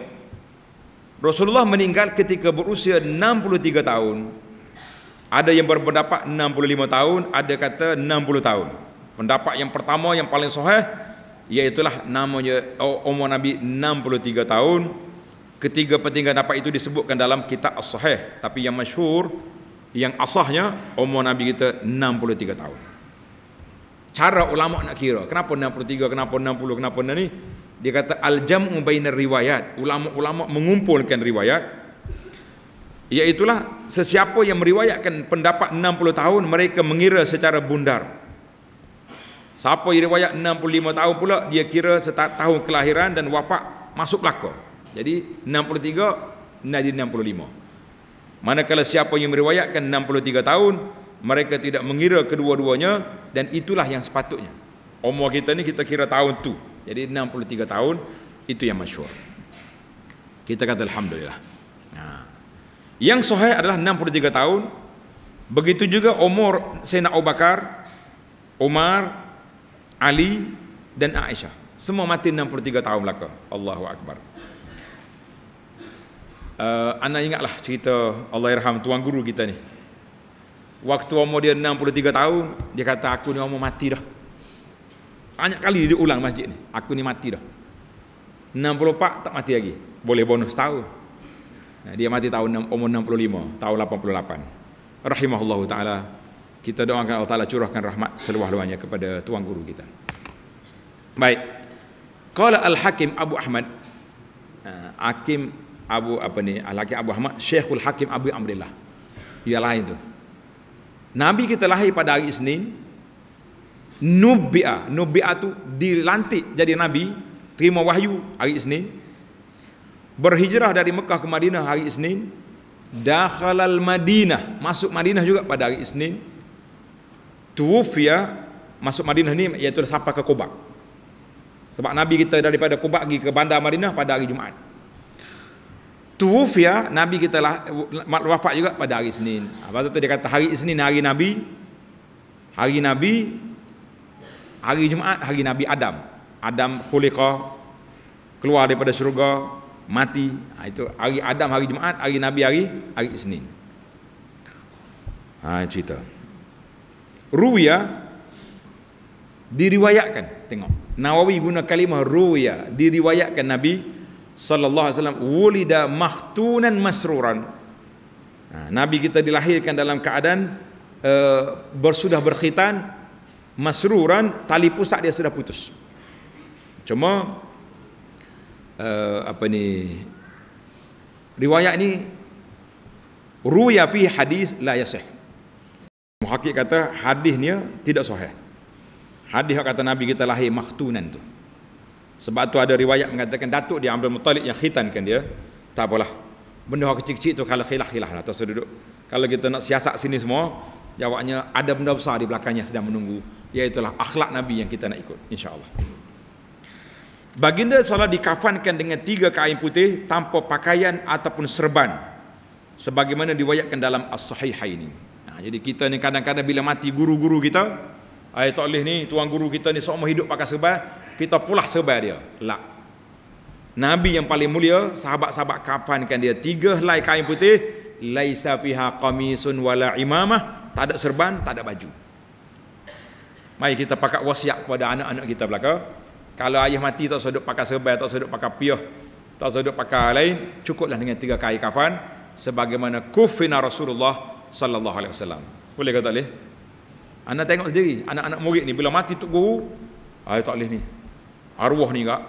Rasulullah meninggal ketika berusia 63 tahun. Ada yang berpendapat 65 tahun, ada kata 60 tahun. Pendapat yang pertama yang paling sahih ialah namanya oh, umur Nabi 63 tahun. Ketiga pendapat itu disebutkan dalam kitab as-sahih tapi yang masyhur yang asahnya umur Nabi kita 63 tahun. Cara ulama nak kira, kenapa 63, kenapa 60, kenapa ni? Dia kata al-jam'u bainar riwayat. Ulama-ulama mengumpulkan riwayat. Iaitulah sesiapa yang meriwayatkan pendapat 60 tahun, mereka mengira secara bundar. Siapa yang riwayat 65 tahun pula, dia kira setahun tahun kelahiran dan wafat masuk belakang. Jadi 63 jadi 65. Manakala siapa yang meriwayatkan 63 tahun, mereka tidak mengira kedua-duanya dan itulah yang sepatutnya. Umur kita ni kita kira tahun tu. Jadi 63 tahun itu yang masyhur. Kita kata alhamdulillah. Ha. Yang sahih adalah 63 tahun. Begitu juga umur Sena Abu Bakar, Umar, Ali dan Aisyah. Semua mati 63 tahun belaka. Allahu akbar uh, Ana ingatlah cerita Allah Irham tuan guru kita ni Waktu umur dia 63 tahun Dia kata aku ni umur mati dah Banyak kali dia ulang masjid ni Aku ni mati dah 64 tak mati lagi Boleh bonus tahu. Dia mati tahun umur 65 Tahun 88 Rahimahullah ta'ala Kita doakan Allah ta'ala curahkan rahmat seluah-luahnya kepada tuan guru kita Baik Qala Al-Hakim Abu Ahmad uh, Hakim Abu apa ni laki Abu Ahmad Syekhul Hakim Abu Abdullah yang lain tu Nabi kita lahir pada hari Isnin Nubia Nubia tu dilantik jadi Nabi terima wahyu hari Isnin berhijrah dari Mekah ke Madinah hari Isnin dakhalal Madinah masuk Madinah juga pada hari Isnin tuwfiya masuk Madinah ni iaitu sampai ke Kubah sebab Nabi kita daripada Kubah pergi ke bandar Madinah pada hari Jumaat Tuwufia ya, Nabi kita lah, wafat juga pada hari Senin. Ha, Pasal tu dia kata hari Senin hari Nabi. Hari Nabi hari Jumaat hari Nabi Adam. Adam khuliqa keluar daripada syurga mati. Ha, itu hari Adam hari Jumaat, hari Nabi hari hari Senin. Ha, cerita. Ruwiya diriwayatkan, tengok. Nawawi guna kalimah ruwiya diriwayatkan Nabi sallallahu alaihi wasallam wulida maktunan masruran ha, nabi kita dilahirkan dalam keadaan uh, bersudah berkhitan masruran tali pusat dia sudah putus cuma uh, apa ni riwayat ni ruya fi hadis la yasih muhakkik kata hadisnya tidak sahih hadis kata nabi kita lahir maktunan tu sebab tu ada riwayat mengatakan Datuk dia Abdul Muttalib yang khitankan dia. Tak apalah. Benda kecil-kecil tu kalau khilah-khilah lah. Tak duduk. Kalau kita nak siasat sini semua, jawabnya ada benda besar di belakangnya sedang menunggu. Iaitulah akhlak Nabi yang kita nak ikut. InsyaAllah. Baginda salah dikafankan dengan tiga kain putih tanpa pakaian ataupun serban. Sebagaimana diwayatkan dalam As-Sahihah ini. Nah, ha, jadi kita ni kadang-kadang bila mati guru-guru kita, Ayat Allah ni, tuan guru kita ni seumur hidup pakai serban, kita pulah sebab dia. lah. Nabi yang paling mulia, sahabat-sahabat kafankan dia. Tiga helai kain putih, laisa fiha qamisun wala imamah, tak ada serban, tak ada baju. Mari kita pakat wasiat kepada anak-anak kita belaka. Kalau ayah mati tak sedut pakai serban, tak sedut pakai piah, tak sedut pakai lain, cukuplah dengan tiga kain kafan sebagaimana kufina Rasulullah sallallahu alaihi wasallam. Boleh ke tak boleh? Anda tengok sendiri, anak-anak murid ni bila mati tok guru, ayah tak boleh ni arwah ni gak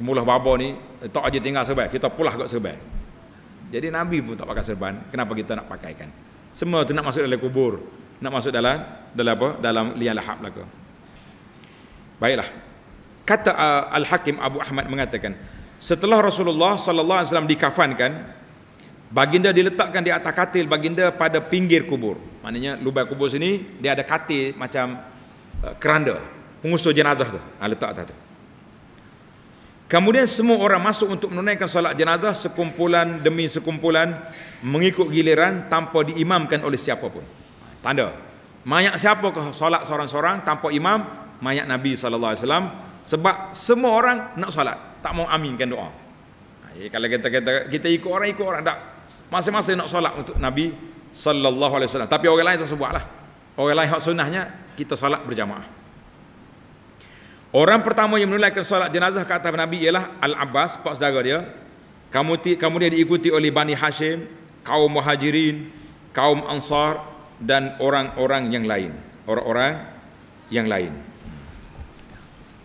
mulah babo ni tak aja tinggal serban kita pulah gak serban jadi nabi pun tak pakai serban kenapa kita nak pakai kan semua tu nak masuk dalam kubur nak masuk dalam dalam apa dalam liang lahab belaka baiklah kata uh, al hakim abu ahmad mengatakan setelah rasulullah sallallahu alaihi wasallam dikafankan baginda diletakkan di atas katil baginda pada pinggir kubur maknanya lubang kubur sini dia ada katil macam uh, keranda pengusul jenazah tu ha, letak atas tu Kemudian semua orang masuk untuk menunaikan salat jenazah sekumpulan demi sekumpulan mengikut giliran tanpa diimamkan oleh siapa pun. Tanda. Mayat siapa ke solat seorang-seorang tanpa imam? Mayat Nabi sallallahu alaihi wasallam sebab semua orang nak salat, tak mau aminkan doa. Eh, kalau kita kata kita ikut orang ikut orang tak masing-masing nak salat untuk Nabi sallallahu alaihi wasallam. Tapi orang lain tak sebutlah. Orang lain hak sunnahnya kita salat berjamaah. Orang pertama yang menunaikan solat jenazah kata Nabi ialah Al-Abbas, pak saudara dia. Kemudian diikuti oleh Bani Hashim, kaum Muhajirin, kaum Ansar dan orang-orang yang lain. Orang-orang yang lain.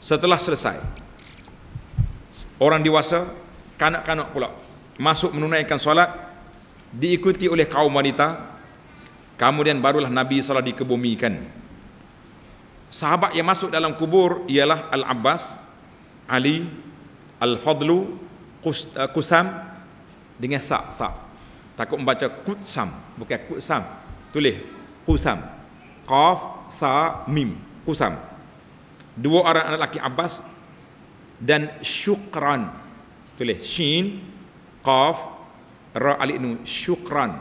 Setelah selesai, orang dewasa, kanak-kanak pula masuk menunaikan solat diikuti oleh kaum wanita. Kemudian barulah Nabi SAW dikebumikan sahabat yang masuk dalam kubur ialah Al-Abbas, Ali, Al-Fadlu, Qus, Qusam eh, dengan Sa' Sa' takut membaca Qusam bukan Qusam tulis Qusam Qaf Sa' Mim Qusam dua orang anak lelaki Abbas dan Syukran tulis Shin Qaf Ra Alif Nun Syukran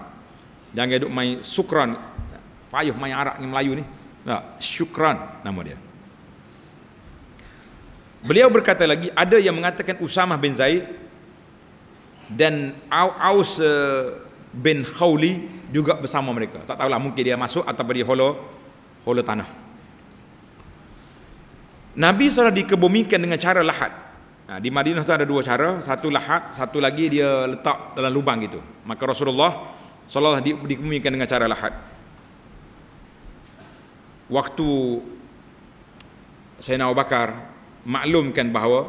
jangan duk main Syukran payuh main Arab dengan Melayu ni tak, syukran nama dia. Beliau berkata lagi, ada yang mengatakan Usamah bin Zaid dan Aus eh, bin Khawli juga bersama mereka. Tak tahulah mungkin dia masuk atau beri holo, holo tanah. Nabi SAW dikebumikan dengan cara lahat. Nah, di Madinah tu ada dua cara. Satu lahat, satu lagi dia letak dalam lubang gitu. Maka Rasulullah SAW dikebumikan dengan cara lahat waktu Sayyidina Abu Bakar maklumkan bahawa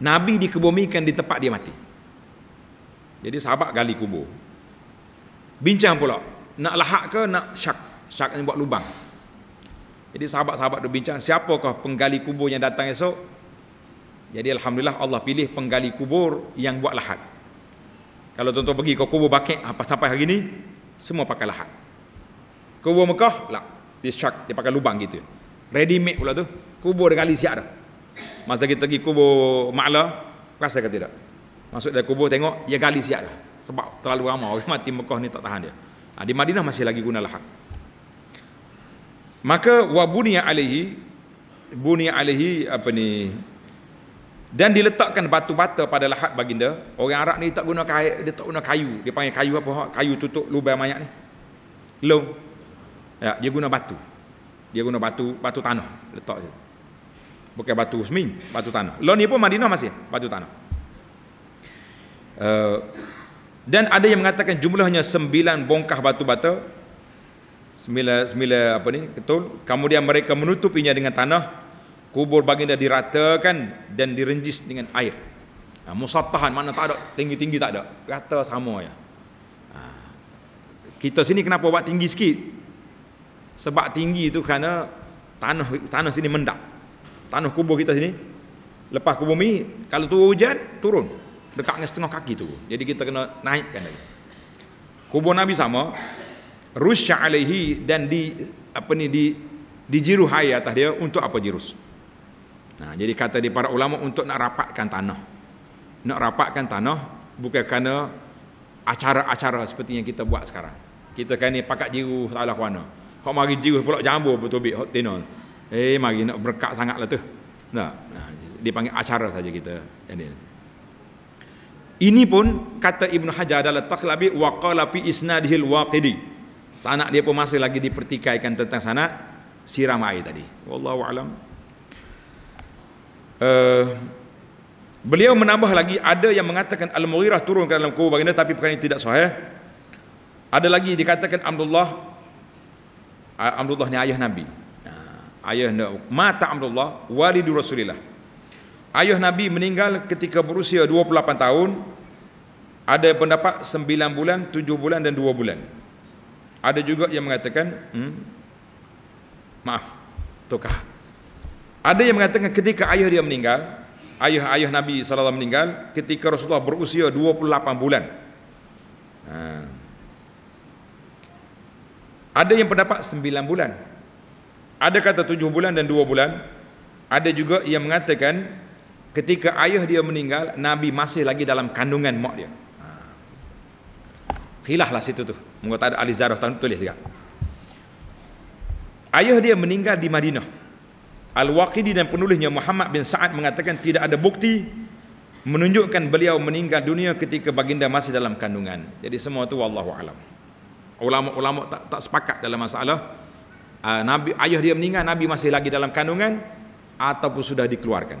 Nabi dikebumikan di tempat dia mati. Jadi sahabat gali kubur. Bincang pula, nak lahak ke nak syak? Syak ni buat lubang. Jadi sahabat-sahabat tu bincang, siapakah penggali kubur yang datang esok? Jadi Alhamdulillah Allah pilih penggali kubur yang buat lahak. Kalau contoh pergi ke kubur bakit ah, sampai hari ni, semua pakai lahak. Kubur Mekah, lah. Dia syak, dia pakai lubang gitu. Ready made pula tu. Kubur dia kali siap dah. Masa kita pergi kubur Ma'la, rasa ke tidak? Masuk dari kubur tengok, dia kali siap dah. Sebab terlalu ramai orang mati Mekah ni tak tahan dia. Ha, di Madinah masih lagi guna lahak. Maka wabuniya alihi, buniya alihi apa ni, dan diletakkan batu bata pada lahat baginda. Orang Arab ni tak guna kayu, dia tak guna kayu. Dia panggil kayu apa? Kayu tutup lubang mayat ni. long. Ya, dia guna batu. Dia guna batu, batu tanah letak dia. Bukan batu semin, batu tanah. Lon ni pun Madinah masih batu tanah. Uh, dan ada yang mengatakan jumlahnya sembilan bongkah batu bata sembilan, sembilan apa ni ketul kemudian mereka menutupinya dengan tanah kubur baginda diratakan dan direnjis dengan air ha, musattahan mana tak ada tinggi-tinggi tak ada rata sama ya ha, kita sini kenapa buat tinggi sikit sebab tinggi itu kerana tanah tanah sini mendap. Tanah kubur kita sini lepas kubur ini kalau turun hujan turun dekatnya setengah kaki tu. Jadi kita kena naikkan lagi. Kubur Nabi sama rusya alaihi dan di apa ni di dijiruh air atas dia untuk apa jirus? Nah, jadi kata di para ulama untuk nak rapatkan tanah. Nak rapatkan tanah bukan kerana acara-acara seperti yang kita buat sekarang. Kita kan ni pakat jiru salah warna. Hak mari jiru pula jambu pun tobik hak tino. Eh mari nak berkat sangatlah tu. Nah, dipanggil acara saja kita. Ini. Ini pun kata Ibnu Hajar adalah takhlabi wa qala fi isnadihil waqidi. Sanak dia pun masih lagi dipertikaikan tentang sanak siram air tadi. Wallahu alam. Uh, beliau menambah lagi ada yang mengatakan Al-Mughirah turun ke dalam kubur baginda tapi perkara ini tidak sahih. Ada lagi dikatakan Abdullah Amrullah ni ayah Nabi. Ha, ayah mata Amrullah walidu Rasulillah. Ayah Nabi meninggal ketika berusia 28 tahun. Ada pendapat 9 bulan, 7 bulan dan 2 bulan. Ada juga yang mengatakan hmm, maaf, tukar. Ada yang mengatakan ketika ayah dia meninggal, ayah-ayah Nabi sallallahu meninggal ketika Rasulullah berusia 28 bulan. Hmm. Ada yang pendapat 9 bulan. Ada kata 7 bulan dan 2 bulan. Ada juga yang mengatakan ketika ayah dia meninggal, Nabi masih lagi dalam kandungan mak dia. Ha. Hilah lah situ tu. Mungkin tak ada ahli sejarah tulis dia. Ayah dia meninggal di Madinah. Al-Waqidi dan penulisnya Muhammad bin Sa'ad mengatakan tidak ada bukti menunjukkan beliau meninggal dunia ketika baginda masih dalam kandungan. Jadi semua itu wallahu alam ulama-ulama tak, tak sepakat dalam masalah uh, Nabi ayah dia meninggal Nabi masih lagi dalam kandungan ataupun sudah dikeluarkan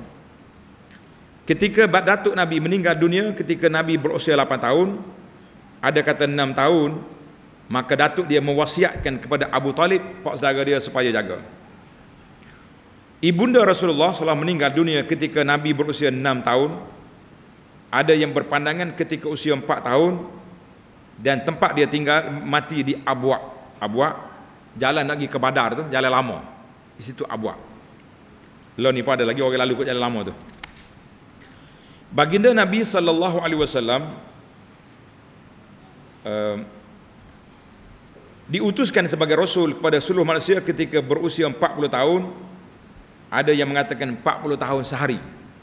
ketika datuk Nabi meninggal dunia ketika Nabi berusia 8 tahun ada kata 6 tahun maka datuk dia mewasiatkan kepada Abu Talib pak saudara dia supaya jaga ibunda Rasulullah SAW meninggal dunia ketika Nabi berusia 6 tahun ada yang berpandangan ketika usia 4 tahun dan tempat dia tinggal mati di Abwa. Abwa jalan lagi ke Badar tu jalan lama. Di situ Abwa. Lo ni pun ada lagi orang lalu kat jalan lama tu. Baginda Nabi sallallahu alaihi wasallam eh, diutuskan sebagai rasul kepada seluruh manusia ketika berusia 40 tahun ada yang mengatakan 40 tahun sehari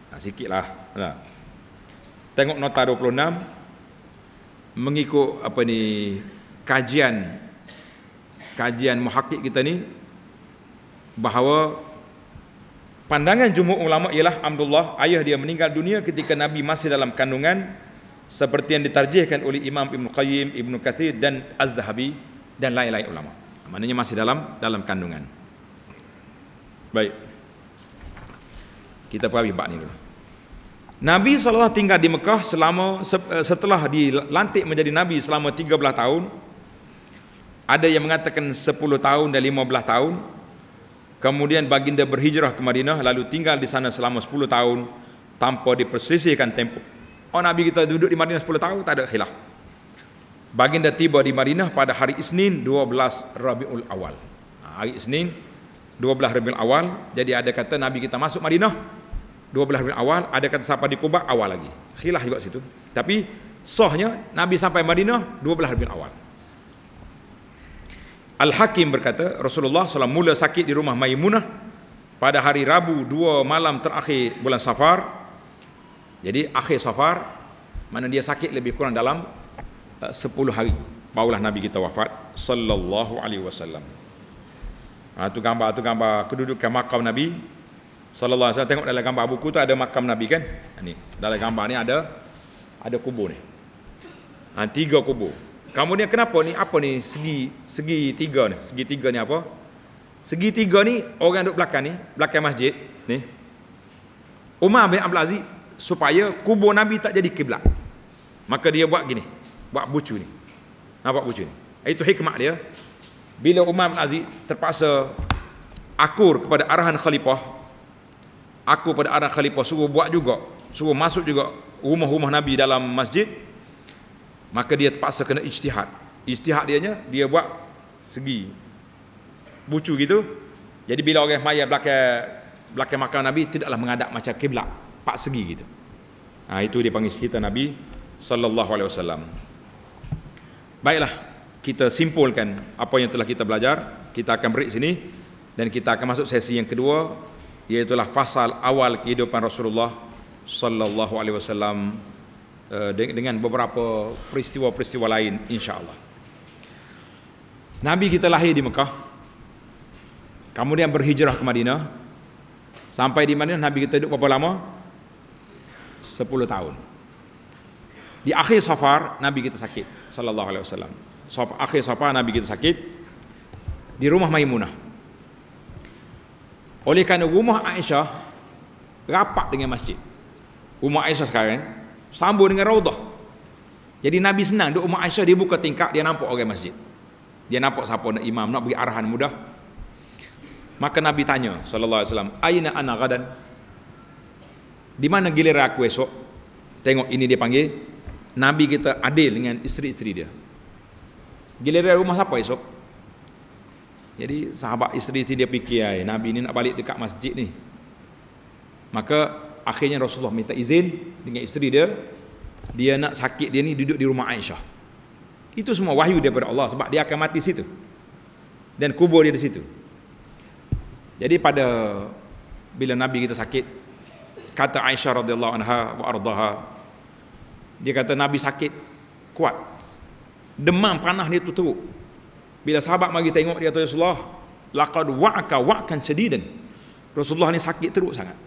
nah, sikitlah nah. tengok nota 26 mengikut apa ni kajian kajian muhakik kita ni bahawa pandangan jumhur ulama ialah Abdullah ayah dia meninggal dunia ketika Nabi masih dalam kandungan seperti yang ditarjihkan oleh Imam Ibn Qayyim, Ibn Kathir dan Az-Zahabi dan lain-lain ulama. Maknanya masih dalam dalam kandungan. Baik. Kita pergi bab ni dulu. Nabi SAW tinggal di Mekah selama eh, setelah dilantik menjadi Nabi selama 13 tahun. Ada yang mengatakan 10 tahun dan 15 tahun. Kemudian baginda berhijrah ke Madinah lalu tinggal di sana selama 10 tahun tanpa diperselisihkan tempoh. Oh Nabi kita duduk di Madinah 10 tahun tak ada khilaf. Baginda tiba di Madinah pada hari Isnin 12 Rabiul Awal. Ha, hari Isnin 12 Rabiul Awal jadi ada kata Nabi kita masuk Madinah dua belah bin awal ada kata sampai di Kuba awal lagi khilah juga situ tapi sahnya Nabi sampai Madinah dua belah bin awal Al-Hakim berkata Rasulullah SAW mula sakit di rumah Maimunah pada hari Rabu dua malam terakhir bulan Safar jadi akhir Safar mana dia sakit lebih kurang dalam eh, sepuluh hari Baulah Nabi kita wafat sallallahu alaihi wasallam Ha, tu gambar tu gambar kedudukan makam Nabi sallallahu alaihi wasallam tengok dalam gambar buku tu ada makam nabi kan ni dalam gambar ni ada ada kubur ni ha, tiga kubur ni kenapa ni apa ni segi segi tiga ni segi tiga ni apa segi tiga ni orang duduk belakang ni belakang masjid ni Umar bin Abdul Aziz supaya kubur nabi tak jadi kiblat maka dia buat gini buat bucu ni nampak ha, bucu ni itu hikmah dia bila Umar bin Aziz terpaksa akur kepada arahan khalifah aku pada arah khalifah suruh buat juga suruh masuk juga rumah-rumah Nabi dalam masjid maka dia terpaksa kena ijtihad ijtihad nya dia buat segi bucu gitu jadi bila orang Maya belakang belakang makam Nabi tidaklah menghadap macam kiblat Pak segi gitu ha, itu dia panggil kita Nabi sallallahu alaihi wasallam baiklah kita simpulkan apa yang telah kita belajar kita akan break sini dan kita akan masuk sesi yang kedua iaitulah fasal awal kehidupan Rasulullah sallallahu alaihi wasallam eh, dengan beberapa peristiwa-peristiwa lain insyaallah. Nabi kita lahir di Mekah. Kemudian berhijrah ke Madinah. Sampai di Madinah Nabi kita duduk berapa lama? 10 tahun. Di akhir safar Nabi kita sakit sallallahu alaihi wasallam. Safar akhir safar Nabi kita sakit di rumah Maimunah. Oleh kerana rumah Aisyah rapat dengan masjid. Rumah Aisyah sekarang eh, sambung dengan raudah. Jadi Nabi senang duduk rumah Aisyah dia buka tingkap dia nampak orang masjid. Dia nampak siapa nak imam nak bagi arahan mudah. Maka Nabi tanya sallallahu alaihi wasallam, "Aina ana gadan?" Di mana giliran aku esok? Tengok ini dia panggil Nabi kita adil dengan isteri-isteri dia. Giliran rumah siapa esok? Jadi sahabat isteri-isteri dia fikir, Nabi ni nak balik dekat masjid ni. Maka akhirnya Rasulullah minta izin dengan isteri dia. Dia nak sakit dia ni duduk di rumah Aisyah. Itu semua wahyu daripada Allah sebab dia akan mati situ. Dan kubur dia di situ. Jadi pada bila Nabi kita sakit, kata Aisyah radhiyallahu anha wa ardaha dia kata Nabi sakit kuat. Demam panah ni tu teruk. Bila sahabat mari tengok dia kata Rasulullah, laqad wa'aka wa'kan shadidan. Rasulullah ni sakit teruk sangat.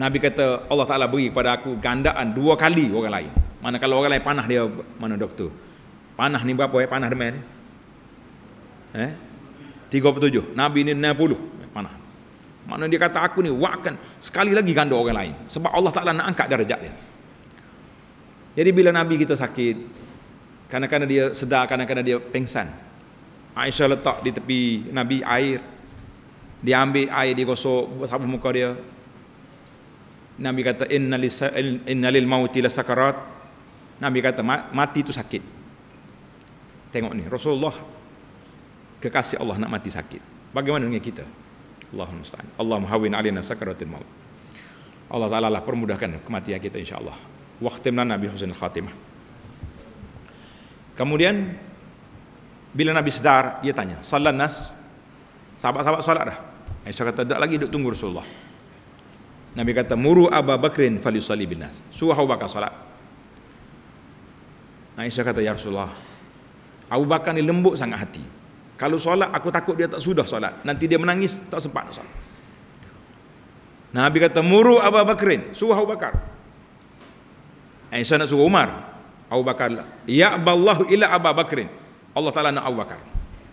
Nabi kata Allah Taala beri kepada aku gandaan dua kali orang lain. Mana kalau orang lain panah dia mana doktor? Panah ni berapa eh panah demen ni? Eh? 37. Eh? Nabi ni 60 panah. Mana dia kata aku ni wa'kan sekali lagi ganda orang lain sebab Allah Taala nak angkat darjat dia. Jadi bila Nabi kita sakit, Kadang-kadang dia sedar, kadang-kadang dia pengsan. Aisyah letak di tepi Nabi air. Dia ambil air, dia gosok, sabun muka dia. Nabi kata, innalil lil mauti lasakarat. Nabi kata, mati itu sakit. Tengok ni, Rasulullah kekasih Allah nak mati sakit. Bagaimana dengan kita? Allahumma sta'in. Allah muhawin alina sakaratil maut. Allah Ta'ala lah permudahkan kematian kita insyaAllah. Waktim lana bihusin khatimah. Kemudian bila Nabi sedar, dia tanya, "Salat nas?" Sahabat-sahabat solat dah. Eh, Aisyah kata, "Tak lagi duk tunggu Rasulullah." Nabi kata, "Muru Abu Bakrin fali yusalli bin nas." Suruh Abu Bakar solat. Aisyah kata, "Ya Rasulullah, Abu Bakar ni lembut sangat hati. Kalau solat aku takut dia tak sudah solat. Nanti dia menangis tak sempat nak solat." Nabi kata, "Muru Abu Bakrin, suruh Abu Bakar." Aisyah nak suruh Umar, Abu Bakar ya ballahu ila Abu Bakrin Allah Taala nak Abu Bakar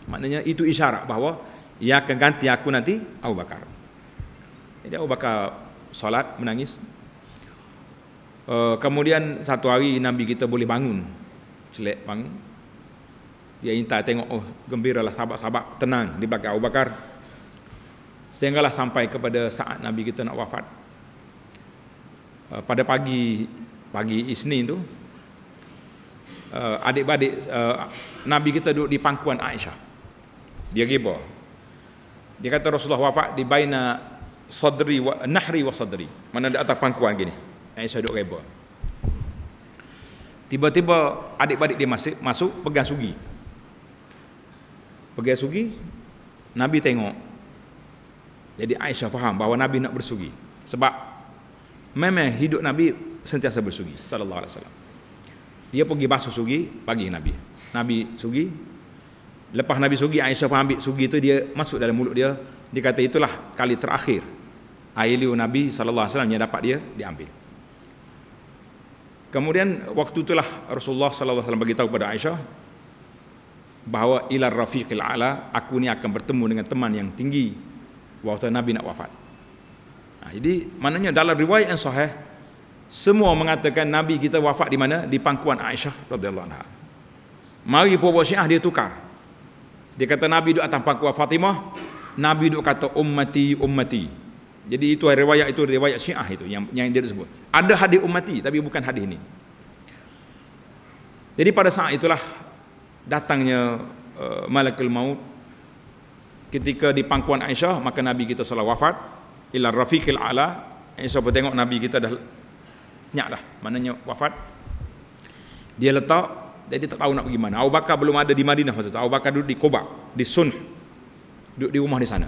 maknanya itu isyarat bahawa yang akan ganti aku nanti Abu Bakar jadi Abu Bakar solat menangis uh, kemudian satu hari Nabi kita boleh bangun selek bangun dia minta tengok oh gembiralah sahabat-sahabat tenang di belakang Abu Bakar sehinggalah sampai kepada saat Nabi kita nak wafat uh, pada pagi pagi Isnin tu uh, eh, adik-adik uh, eh, Nabi kita duduk di pangkuan Aisyah. Dia riba. Dia kata Rasulullah wafat di baina sadri wa nahri wa sadri. Mana di atas pangkuan gini. Aisyah duduk riba. Tiba-tiba adik-adik dia masuk, masuk pegang sugi. Pegang sugi, Nabi tengok. Jadi Aisyah faham bahawa Nabi nak bersugi. Sebab memang hidup Nabi sentiasa bersugi sallallahu alaihi wasallam dia pergi basuh sugi pagi nabi nabi sugi lepas nabi sugi Aisyah pun ambil sugi tu dia masuk dalam mulut dia dia kata itulah kali terakhir air liur nabi sallallahu alaihi wasallam yang dapat dia diambil kemudian waktu itulah Rasulullah sallallahu alaihi wasallam bagi kepada Aisyah bahawa ilar rafiqil ala aku ni akan bertemu dengan teman yang tinggi waktu nabi nak wafat nah, ha, jadi maknanya dalam riwayat yang sahih semua mengatakan Nabi kita wafat di mana? Di pangkuan Aisyah radhiyallahu anha. Mari puak-puak Syiah dia tukar. Dia kata Nabi duduk atas pangkuan Fatimah, Nabi duduk kata ummati ummati. Jadi itu riwayat itu riwayat Syiah itu yang yang dia sebut. Ada hadis ummati tapi bukan hadis ini. Jadi pada saat itulah datangnya uh, malakul maut ketika di pangkuan Aisyah maka Nabi kita salah wafat ila rafiqil ala Aisyah bertengok Nabi kita dah senyap dah maknanya wafat dia letak jadi tak tahu nak pergi mana Abu Bakar belum ada di Madinah masa tu Abu Bakar duduk di Kubah di Sun duduk di rumah di sana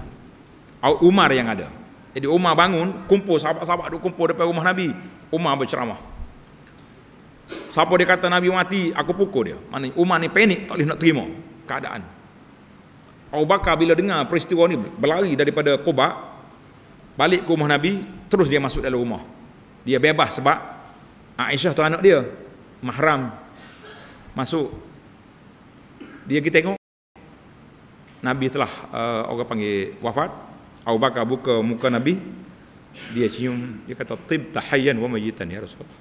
Umar yang ada jadi Umar bangun kumpul sahabat-sahabat duduk kumpul depan rumah Nabi Umar berceramah siapa dia kata Nabi mati aku pukul dia maknanya Umar ni panik tak boleh nak terima keadaan Abu Bakar bila dengar peristiwa ni berlari daripada Kubah balik ke rumah Nabi terus dia masuk dalam rumah dia bebas sebab Aisyah tu anak dia mahram masuk dia kita tengok Nabi telah uh, orang panggil wafat Abu Bakar buka muka Nabi dia cium dia kata tib tahayyan wa mayyitan ya Rasulullah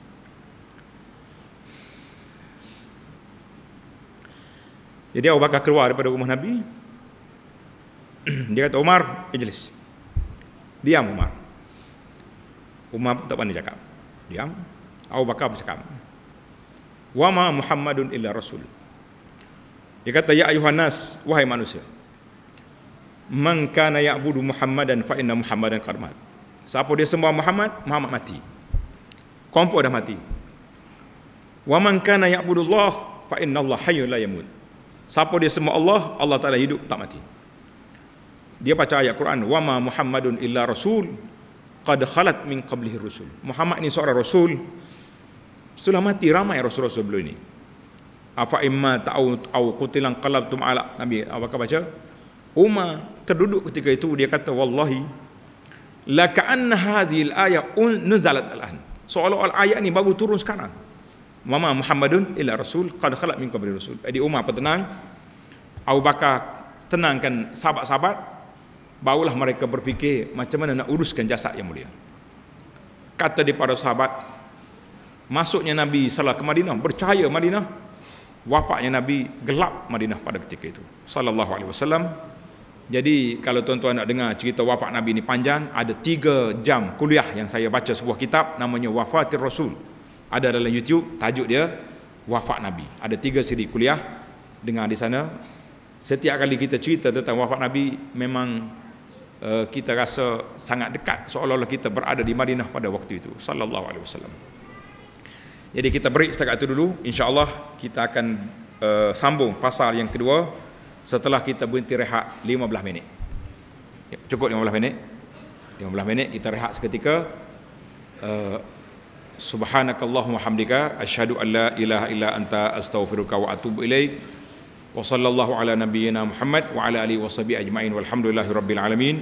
jadi Abu Bakar keluar daripada rumah Nabi dia kata Umar ijlis diam Umar Umar pun tak pandai cakap. Diam. Abu Bakar pun cakap. Wa ma Muhammadun illa rasul. Dia kata ya ayuhan nas, wahai manusia. Man kana ya'budu Muhammadan fa inna Muhammadan qad mat. Siapa dia sembah Muhammad, Muhammad mati. Konfor dah mati. Wa man kana ya'budu Allah fa inna Allah hayyun la yamut. Siapa dia sembah Allah, Allah Taala hidup tak mati. Dia baca ayat Quran, "Wa ma Muhammadun illa rasul." qad khalat min qablihi rusul. Muhammad ni seorang rasul. Sudah mati ramai rasul-rasul beliau ini. Afa imma ta'u au qutilan qalabtum ala Nabi. Apa kau baca? Uma terduduk ketika itu dia kata wallahi la ka'anna hadhihi al-aya nuzalat al-an. Seolah-olah ayat ni baru turun sekarang. Mama Muhammadun ila rasul qad khalat min qabli rasul. Jadi Uma apa tenang? Abu Bakar tenangkan sahabat-sahabat Barulah mereka berfikir macam mana nak uruskan jasad yang mulia. Kata di para sahabat, masuknya Nabi salah ke Madinah, bercahaya Madinah. Wafatnya Nabi gelap Madinah pada ketika itu. Sallallahu alaihi wasallam. Jadi kalau tuan-tuan nak dengar cerita wafat Nabi ini panjang, ada tiga jam kuliah yang saya baca sebuah kitab namanya Wafatir Rasul. Ada dalam YouTube, tajuk dia Wafat Nabi. Ada tiga siri kuliah dengan di sana. Setiap kali kita cerita tentang wafat Nabi, memang Eh, kita rasa sangat dekat seolah-olah kita berada di Madinah pada waktu itu sallallahu alaihi wasallam. Jadi kita break setakat itu dulu, Insyaallah kita akan uh, sambung pasal yang kedua setelah kita berhenti rehat 15 minit. Cukup 15 minit. 15 minit kita rehat seketika. Uh, subhanakallahumma hamdika asyhadu alla ilaha illa anta astaghfiruka wa atubu ilaik. Wa sallallahu ala nabiyyina Muhammad wa ala alihi wa sahbihi ajma'in walhamdulillahi rabbil alamin.